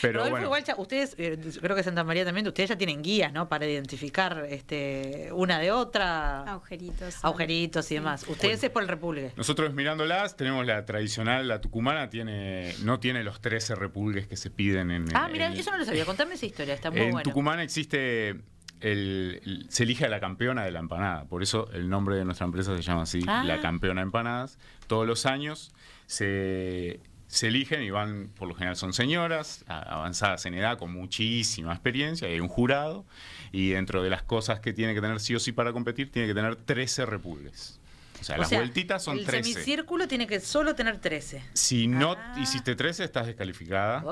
Pero Rodolfo, bueno. ustedes, eh, creo que Santa María también, ustedes ya tienen guías, ¿no? Para identificar este, una de otra. Agujeritos. Agujeritos y demás. Ustedes es por el repulgue. Nosotros mirándolas, tenemos la tradicional, la tucumana, tiene no tiene los 13 repulgues que se piden en. Ah, mira, eso no lo sabía. Contame esa historia, está muy en buena. En Tucumán existe el, se elige a la campeona de la empanada. Por eso el nombre de nuestra empresa se llama así, ah. la campeona de empanadas. Todos los años se, eligen y van, por lo general son señoras, avanzadas en edad, con muchísima experiencia, y hay un jurado, y dentro de las cosas que tiene que tener sí o sí para competir, tiene que tener 13 republes. O sea, las vueltitas son 13. El semicírculo tiene que solo tener 13. Si no ah. hiciste 13, estás descalificada.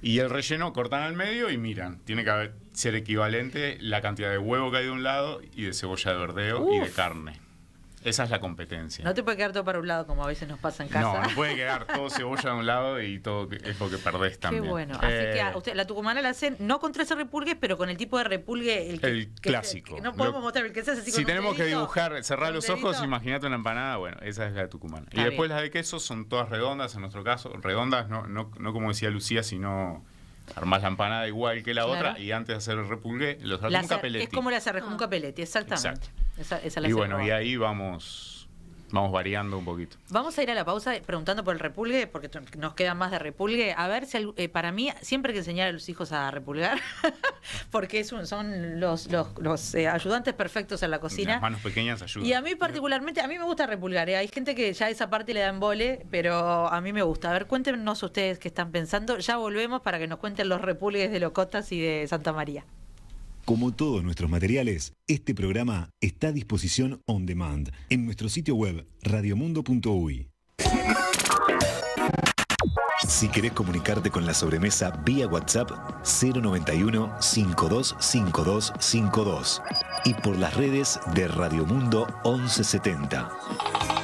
Y el relleno cortan al medio y miran. Tiene que ser equivalente la cantidad de huevo que hay de un lado y de cebolla de verdeo y de carne. Esa es la competencia. No te puede quedar todo para un lado como a veces nos pasa en casa. No, no puede quedar todo cebolla de un lado y todo es porque perdés también. Qué bueno. Así que eh, la tucumana la hacen no con tres repulgues, pero con el tipo de repulgue. El, clásico. no podemos mostrar el que se hace así Si tenemos que dibujar, cerrar los ojos, imagínate una empanada, bueno, esa es la tucumana. y después las de queso son todas redondas, en nuestro caso, redondas, no, no, no como decía Lucía, sino armas la empanada igual que la otra y antes de hacer el repulgué, los haces un capelete. Es como la hacer un capelete, ah. exactamente. Esa, esa la y bueno, y ahí vamos Vamos variando un poquito. Vamos a ir a la pausa preguntando por el repulgue, porque nos queda más de repulgue. A ver, si, eh, para mí siempre hay que enseñar a los hijos a repulgar, porque son los, eh, ayudantes perfectos en la cocina. Las manos pequeñas ayudan. Y a mí particularmente, a mí me gusta repulgar. Eh. Hay gente que ya esa parte le da embole, pero a mí me gusta. A ver, cuéntenos ustedes qué están pensando. Ya volvemos para que nos cuenten los repulgues de Locotas y de Santa María. Como todos nuestros materiales, este programa está a disposición on demand en nuestro sitio web radiomundo.uy. Si querés comunicarte con la sobremesa vía WhatsApp 091 525252 y por las redes de Radiomundo 1170.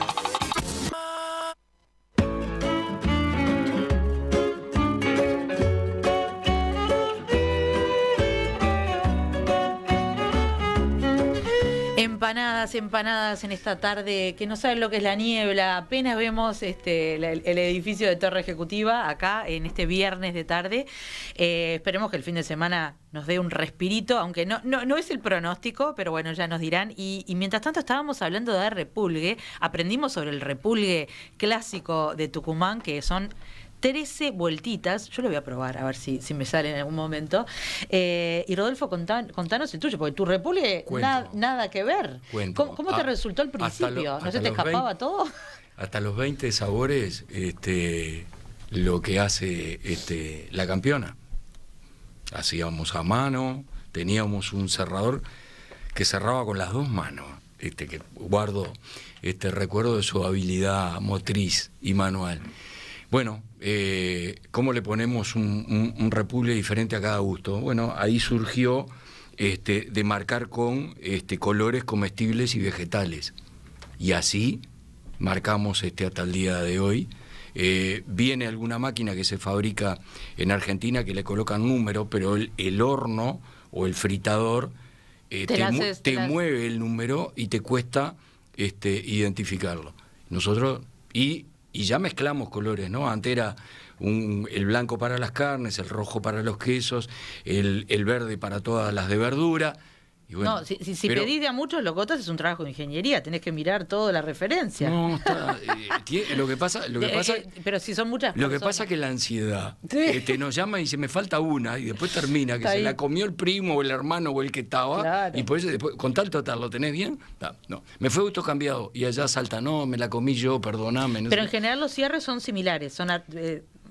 Empanadas, empanadas en esta tarde que no saben lo que es la niebla. Apenas vemos este, el, edificio de Torre Ejecutiva acá en este viernes de tarde. Eh, esperemos que el fin de semana nos dé un respirito, aunque no, no, es el pronóstico, pero bueno, ya nos dirán. y, mientras tanto estábamos hablando de repulgue, aprendimos sobre el repulgue clásico de Tucumán, que son 13 vueltitas. Yo lo voy a probar, a ver si, si me sale en algún momento. Eh, y Rodolfo, contanos el tuyo, porque tu repule nada que ver. ¿Cómo, te ah, resultó al principio? ¿No se te escapaba todo? Hasta los 20 sabores, este, lo que hace este, la campeona. Hacíamos a mano, teníamos un cerrador que cerraba con las dos manos. Este, que guardo este recuerdo de su habilidad motriz y manual bueno, eh, ¿cómo le ponemos un, un, diferente a cada gusto? Bueno, ahí surgió este, de marcar con este, colores comestibles y vegetales. Y así marcamos este, hasta el día de hoy. Eh, viene alguna máquina que se fabrica en Argentina que le colocan número, pero el, horno o el fritador eh, te, mueve el número y te cuesta este, identificarlo. Nosotros, y y ya mezclamos colores, ¿no? Antes era el blanco para las carnes, el rojo para los quesos, el, el verde para todas las de verdura no, si, pedís de a muchos locotas es un trabajo de ingeniería, tenés que mirar toda la referencia. No, eh, lo que pasa, que eh, eh, pero si son muchas. Lo que pasa es que la ansiedad te este, nos llama y dice me falta una y después termina que se la comió el primo o el hermano o el que estaba y por eso después con tal total lo tenés bien, no, me fue cambiado y allá salta no, me la comí yo, perdóname pero en general los cierres son similares, son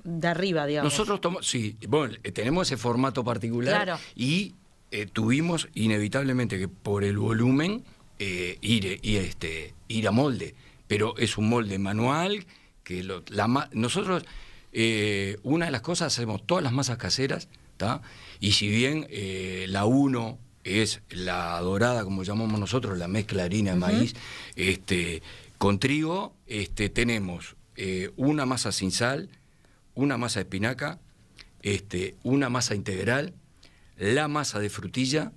de arriba, digamos. Nosotros tomamos, sí, bueno, tenemos ese formato particular y eh, tuvimos inevitablemente que por el volumen eh, ir, eh, y este, ir a molde, pero es un molde manual que nosotros, una de las cosas, hacemos todas las masas caseras, y si bien la 1 es la dorada, como llamamos nosotros, la mezcla harina de maíz, este, con trigo este, tenemos una masa sin sal, una masa de espinaca, este, una masa integral, la masa de frutilla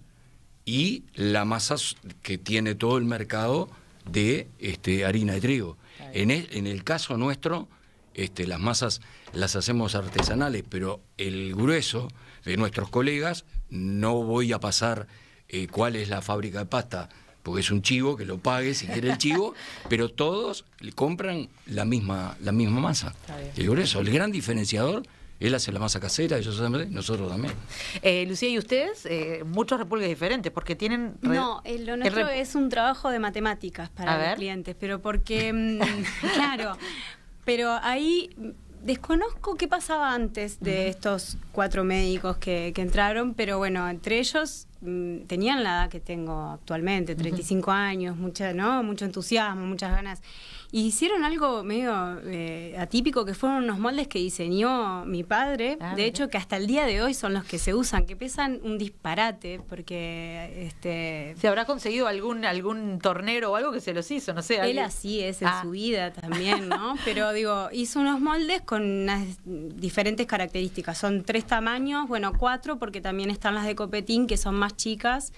y la masa que tiene todo el mercado de este, harina de trigo. En el, caso nuestro, este, las masas las hacemos artesanales, pero el grueso de nuestros colegas, no voy a pasar eh, cuál es la fábrica de pasta, porque es un chivo que lo pague si quiere el chivo, pero todos compran la misma, la misma masa. El grueso, el gran diferenciador él hace la masa casera, ellos siempre, nosotros también. Eh, Lucía, ¿y ustedes? Eh, muchos repulgues diferentes, porque tienen... No, eh, lo nuestro es un trabajo de matemáticas para los clientes, pero porque... Mm, claro, pero ahí desconozco qué pasaba antes de estos cuatro médicos que, entraron, pero bueno, entre ellos mm, tenían la edad que tengo actualmente, 35 años, mucha, ¿no? mucho entusiasmo, muchas ganas. Y hicieron algo medio eh, atípico, que fueron unos moldes que diseñó mi padre, ah, de hecho que hasta el día de hoy son los que se usan, que pesan un disparate, porque... este ¿Se habrá conseguido algún, algún tornero o algo que se los hizo? No sé. Él así es en ah. su vida también, ¿no? Pero digo, hizo unos moldes con unas diferentes características. Son tres tamaños, bueno, cuatro, porque también están las de copetín, que son más chicas.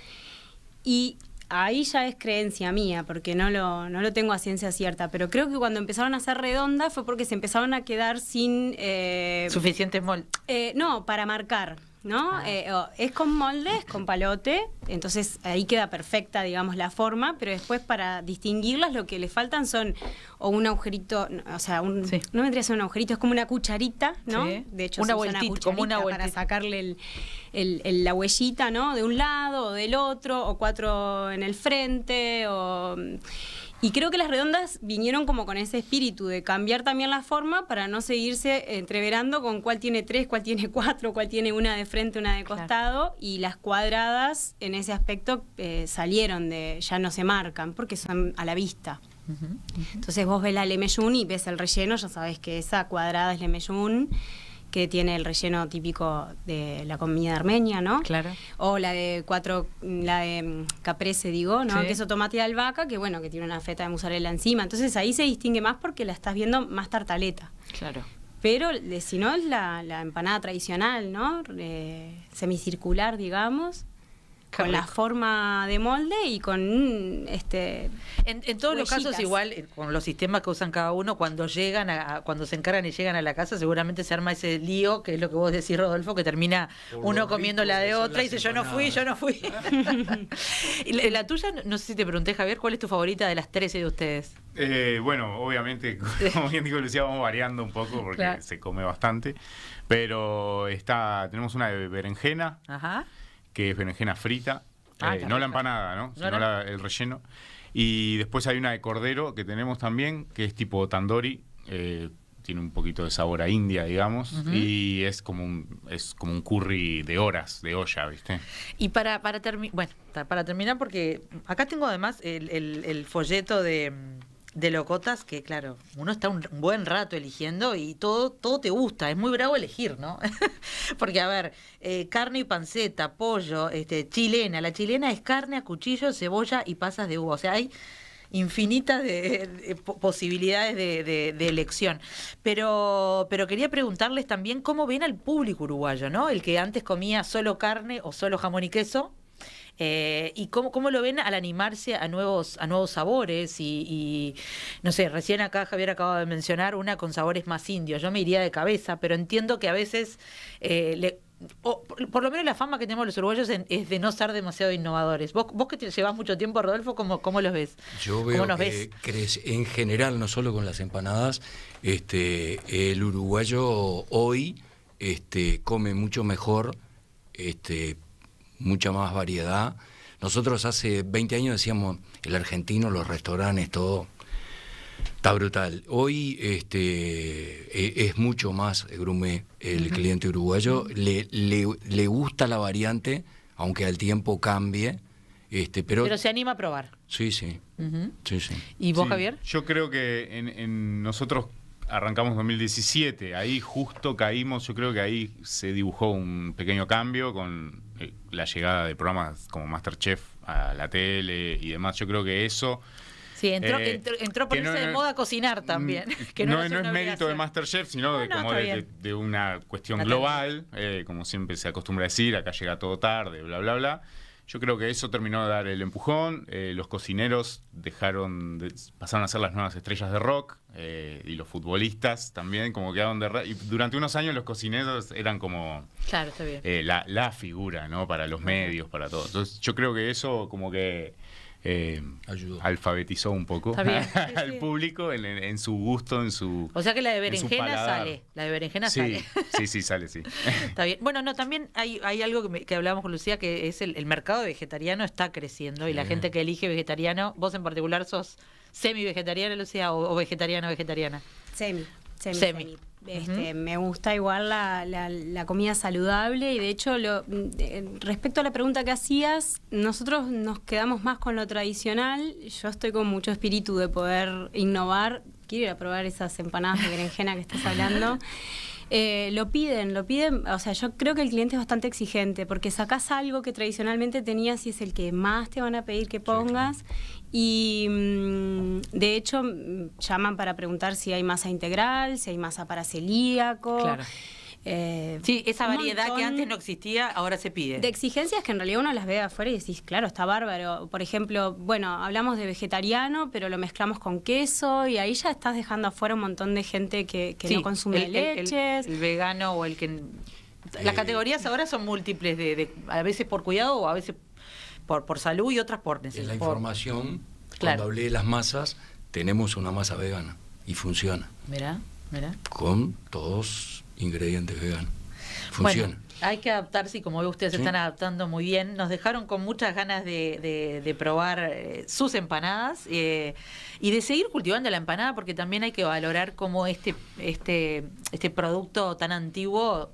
Y ahí ya es creencia mía, porque no lo, no lo tengo a ciencia cierta, pero creo que cuando empezaron a ser redonda fue porque se empezaron a quedar sin... Eh, Suficientes moldes. Eh, no, para marcar. ¿no? Ah. Eh, es con moldes, con palote, entonces ahí queda perfecta, digamos, la forma, pero después para distinguirlas lo que le faltan son o un agujerito, o sea, un, no vendría a ser un agujerito, es como una cucharita, ¿no? De hecho, una, una como una para sacarle el, la huellita, ¿no? De un lado o del otro, o cuatro en el frente, o... Y creo que las redondas vinieron como con ese espíritu de cambiar también la forma para no seguirse entreverando con cuál tiene tres, cuál tiene cuatro, cuál tiene una de frente, una de costado. Y las cuadradas en ese aspecto eh, salieron de, ya no se marcan porque son a la vista. Entonces vos ves la Lemeyun y ves el relleno, ya sabes que esa cuadrada es Lemeyun que tiene el relleno típico de la comida armenia, ¿no? Claro. O la de cuatro, la de mm, caprese, digo, ¿no? Queso, tomate y albahaca, que bueno, que tiene una feta de mozzarella encima. Entonces ahí se distingue más porque la estás viendo más tartaleta. Claro. Pero si no es la, empanada tradicional, ¿no? Eh, semicircular, digamos, con la forma de molde y con este en, todos los casos igual eh, con los sistemas que usan cada uno cuando llegan a, cuando se encargan y llegan a la casa seguramente se arma ese lío que es lo que vos decís Rodolfo que termina uno comiendo la de otra y dice yo no fui yo no fui la, la, tuya no sé si te pregunté Javier cuál es tu favorita de las 13 de ustedes eh, bueno obviamente como bien dijo Lucía vamos variando un poco porque se come bastante pero está tenemos una de berenjena ajá que es berenjena frita, ah, eh, no la empanada, ¿no? sino el relleno. Y después hay una de cordero que tenemos también, que es tipo tandoori, eh, tiene un poquito de sabor a India, digamos, y es como un es como un curry de horas, de olla, ¿viste? Y para terminar, para terminar porque acá tengo además el folleto de de locotas que, claro, uno está un buen rato eligiendo y todo, todo te gusta. Es muy bravo elegir, ¿no? Porque, a ver, eh, carne y panceta, pollo, este, chilena. La chilena es carne a cuchillo, cebolla y pasas de uva. O sea, hay infinitas posibilidades de, elección. Pero, pero quería preguntarles también cómo ven al público uruguayo, ¿no? El que antes comía solo carne o solo jamón y queso, eh, ¿Y cómo, cómo lo ven al animarse a nuevos, a nuevos sabores? Y, no sé, recién acá Javier acaba de mencionar una con sabores más indios. Yo me iría de cabeza, pero entiendo que a veces eh, por, lo menos la fama que tenemos los uruguayos es de no ser demasiado innovadores. Vos, que te llevas mucho tiempo, Rodolfo, ¿cómo, cómo los ves? Yo veo que en general, no solo con las empanadas, este, el uruguayo hoy este, come mucho mejor este, mucha más variedad. Nosotros hace 20 años decíamos, el argentino, los restaurantes, todo, está brutal. Hoy este, e, es mucho más grumé el cliente uruguayo, le, le, gusta la variante, aunque al tiempo cambie. Este, pero, se anima a probar. Sí, sí. sí, sí. ¿Y vos, Javier? Yo creo que en, en nosotros arrancamos 2017, ahí justo caímos, yo creo que ahí se dibujó un pequeño cambio con eh, la llegada de programas como Masterchef a la tele y demás, yo creo que eso... Sí, entró, eh, por eso de moda cocinar mm, también. no, es mérito de Masterchef, sino de, una cuestión global, eh, como siempre se acostumbra a decir, acá llega todo tarde, bla, bla, bla. Yo creo que eso terminó de dar el empujón. los cocineros dejaron, pasaron a ser las nuevas estrellas de rock. Eh, y los futbolistas también, como que de... Y durante unos años los cocineros eran como... Claro, está bien. Eh, la, la, figura, ¿no? Para los medios, para todo. Entonces yo creo que eso como que... Eh, alfabetizó un poco al público en, su gusto, en su. O sea que la de berenjena sale. La de berenjena sale. Sí, sí, sale, sí. Está bien. Bueno, no, también hay, hay algo que, hablábamos con Lucía, que es el, mercado vegetariano está creciendo y la gente que elige vegetariano, vos en particular sos semi-vegetariana, Lucía, o, o vegetariana, vegetariana? Semi. Semi, Este, Me gusta igual la, comida saludable y de hecho lo, respecto a la pregunta que hacías, nosotros nos quedamos más con lo tradicional. Yo estoy con mucho espíritu de poder innovar. Quiero ir a probar esas empanadas de berenjena que estás hablando. Eh, lo piden, lo piden, o sea, yo creo que el cliente es bastante exigente porque sacas algo que tradicionalmente tenías y es el que más te van a pedir que pongas y mm, de hecho mm, llaman para preguntar si hay masa integral, si hay masa para celíaco. Claro. Eh, sí, esa variedad que antes no existía, ahora se pide. De exigencias que en realidad uno las ve afuera y decís, claro, está bárbaro. Por ejemplo, bueno, hablamos de vegetariano, pero lo mezclamos con queso y ahí ya estás dejando afuera un montón de gente que, no consume leches. El, vegano o el que... Las eh, categorías ahora son múltiples, de, a veces por cuidado o a veces por, por salud y otras por necesidad. la información, cuando hablé de las masas, tenemos una masa vegana y funciona. Verá, verá. Con todos ingredientes veganos. Funciona. hay que adaptarse y como ve ustedes se están adaptando muy bien. Nos dejaron con muchas ganas de, probar eh, sus empanadas eh, y de seguir cultivando la empanada porque también hay que valorar cómo este, este, este producto tan antiguo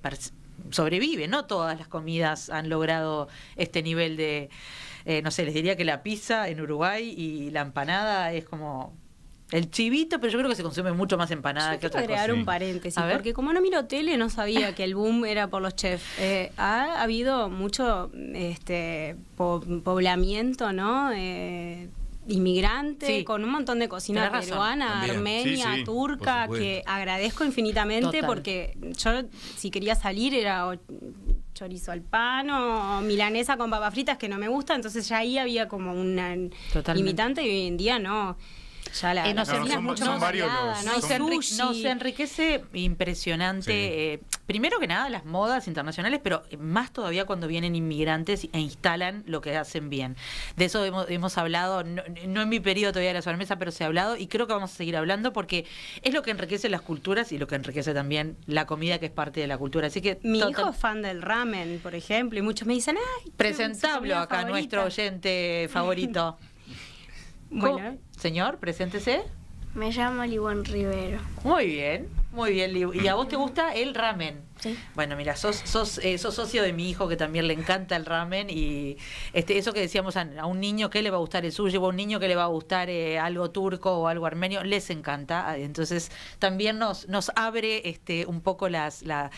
sobrevive. No todas las comidas han logrado este nivel de, eh, no sé, les diría que la pizza en Uruguay y la empanada es como el chivito, pero yo creo que se consume mucho más empanada que otras agregar un paréntesis, porque como no miro tele, no sabía que el boom era por los chefs. Eh, ha habido mucho este poblamiento, ¿no? Eh, inmigrante, con un montón de cocina peruana, armenia, turca, que agradezco infinitamente porque yo si quería salir era chorizo al pan o milanesa con papas fritas que no me gusta, entonces ya ahí había como una imitante limitante y hoy en día no. Ya no, se ¿no? enriquece impresionante, eh, primero que nada las modas internacionales, pero más todavía cuando vienen inmigrantes e instalan lo que hacen bien. De eso hemos, hablado, no, en mi periodo todavía de la sobremesa, pero se ha hablado y creo que vamos a seguir hablando porque es lo que enriquece las culturas y lo que enriquece también la comida que es parte de la cultura. Así que mi hijo es fan del ramen, por ejemplo, y muchos me dicen, ay, presentable acá nuestro oyente favorito. Señor, preséntese. Me llamo Liwan Rivero. Muy bien, muy bien, ¿Y a vos te gusta el ramen? Bueno, mira, sos, eh, sos, socio de mi hijo que también le encanta el ramen y este, eso que decíamos a, un niño que le va a gustar el suyo o a un niño que le va a gustar eh, algo turco o algo armenio, les encanta. Ah, entonces también nos, nos abre este, un poco las, las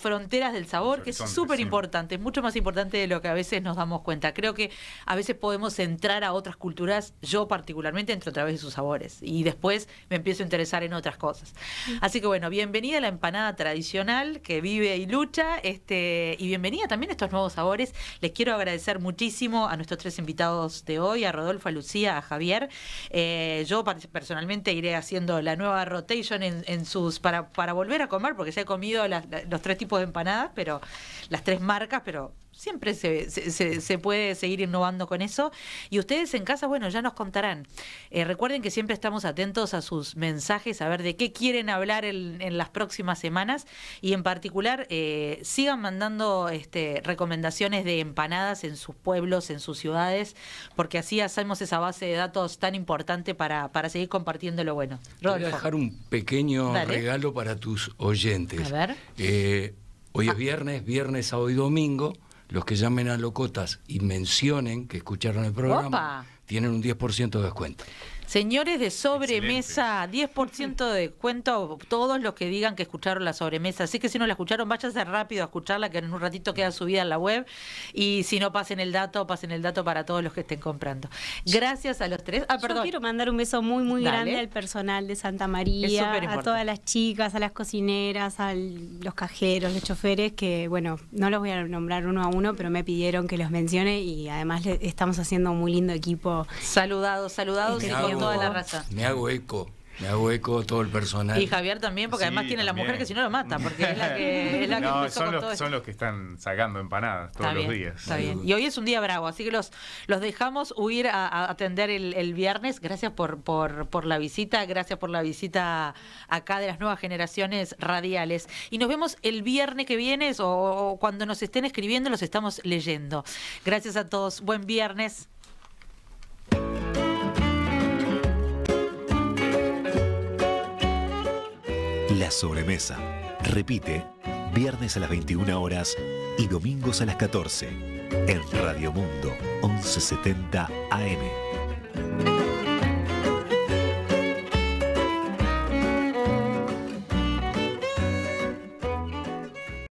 fronteras del sabor, que es súper importante, mucho más importante de lo que a veces nos damos cuenta. Creo que a veces podemos entrar a otras culturas, yo particularmente entro a través de sus sabores y después me empiezo a interesar en otras cosas. Así que bueno, bienvenida a la empanada tradicional que vive y lucha. Este, y bienvenida también a estos nuevos sabores. Les quiero agradecer muchísimo a nuestros tres invitados de hoy, a Rodolfo, a Lucía, a Javier. Eh, yo personalmente iré haciendo la nueva rotation en, sus para, para, volver a comer, porque se he comido los tres tipos de empanadas, pero las tres marcas, pero siempre se, se, puede seguir innovando con eso. Y ustedes en casa, bueno, ya nos contarán. Eh, recuerden que siempre estamos atentos a sus mensajes, a ver de qué quieren hablar en, las próximas semanas. Y en particular, eh, sigan mandando este, recomendaciones de empanadas en sus pueblos, en sus ciudades, porque así hacemos esa base de datos tan importante para, para seguir compartiendo lo bueno. Voy a dejar un pequeño regalo para tus oyentes. A ver. Eh, hoy es ah. viernes, viernes, a hoy domingo los que llamen a Locotas y mencionen que escucharon el programa, tienen un 10% de descuento. Señores de sobremesa, 10% de descuento todos los que digan que escucharon la sobremesa. Así que si no la escucharon, váyanse rápido a escucharla, que en un ratito queda subida en la web. Y si no, pasen el dato, pasen el dato para todos los que estén comprando. Gracias a los tres. Ah, perdón. Yo quiero mandar un beso muy, muy grande al personal de Santa María, a todas las chicas, a las cocineras, a los cajeros, los choferes, que bueno, no los voy a nombrar uno a uno, pero me pidieron que los mencione y además estamos haciendo un muy lindo equipo. Saludados, saludados. Este toda la raza. Me hago eco. Me hago eco todo el personal. Y Javier también, porque además tiene la mujer que si no lo mata, porque es la que, no, son, los, que están sacando empanadas todos los días. Está bien. Y hoy es un día bravo, así que los, los dejamos huir a, atender el, viernes. Gracias por, por, por la visita, gracias por la visita acá de las nuevas generaciones radiales. Y nos vemos el viernes que viene o cuando nos estén escribiendo, los estamos leyendo. Gracias a todos. Buen viernes. La sobremesa. Repite, viernes a las 21 horas y domingos a las 14 en Radio Mundo 1170 AM.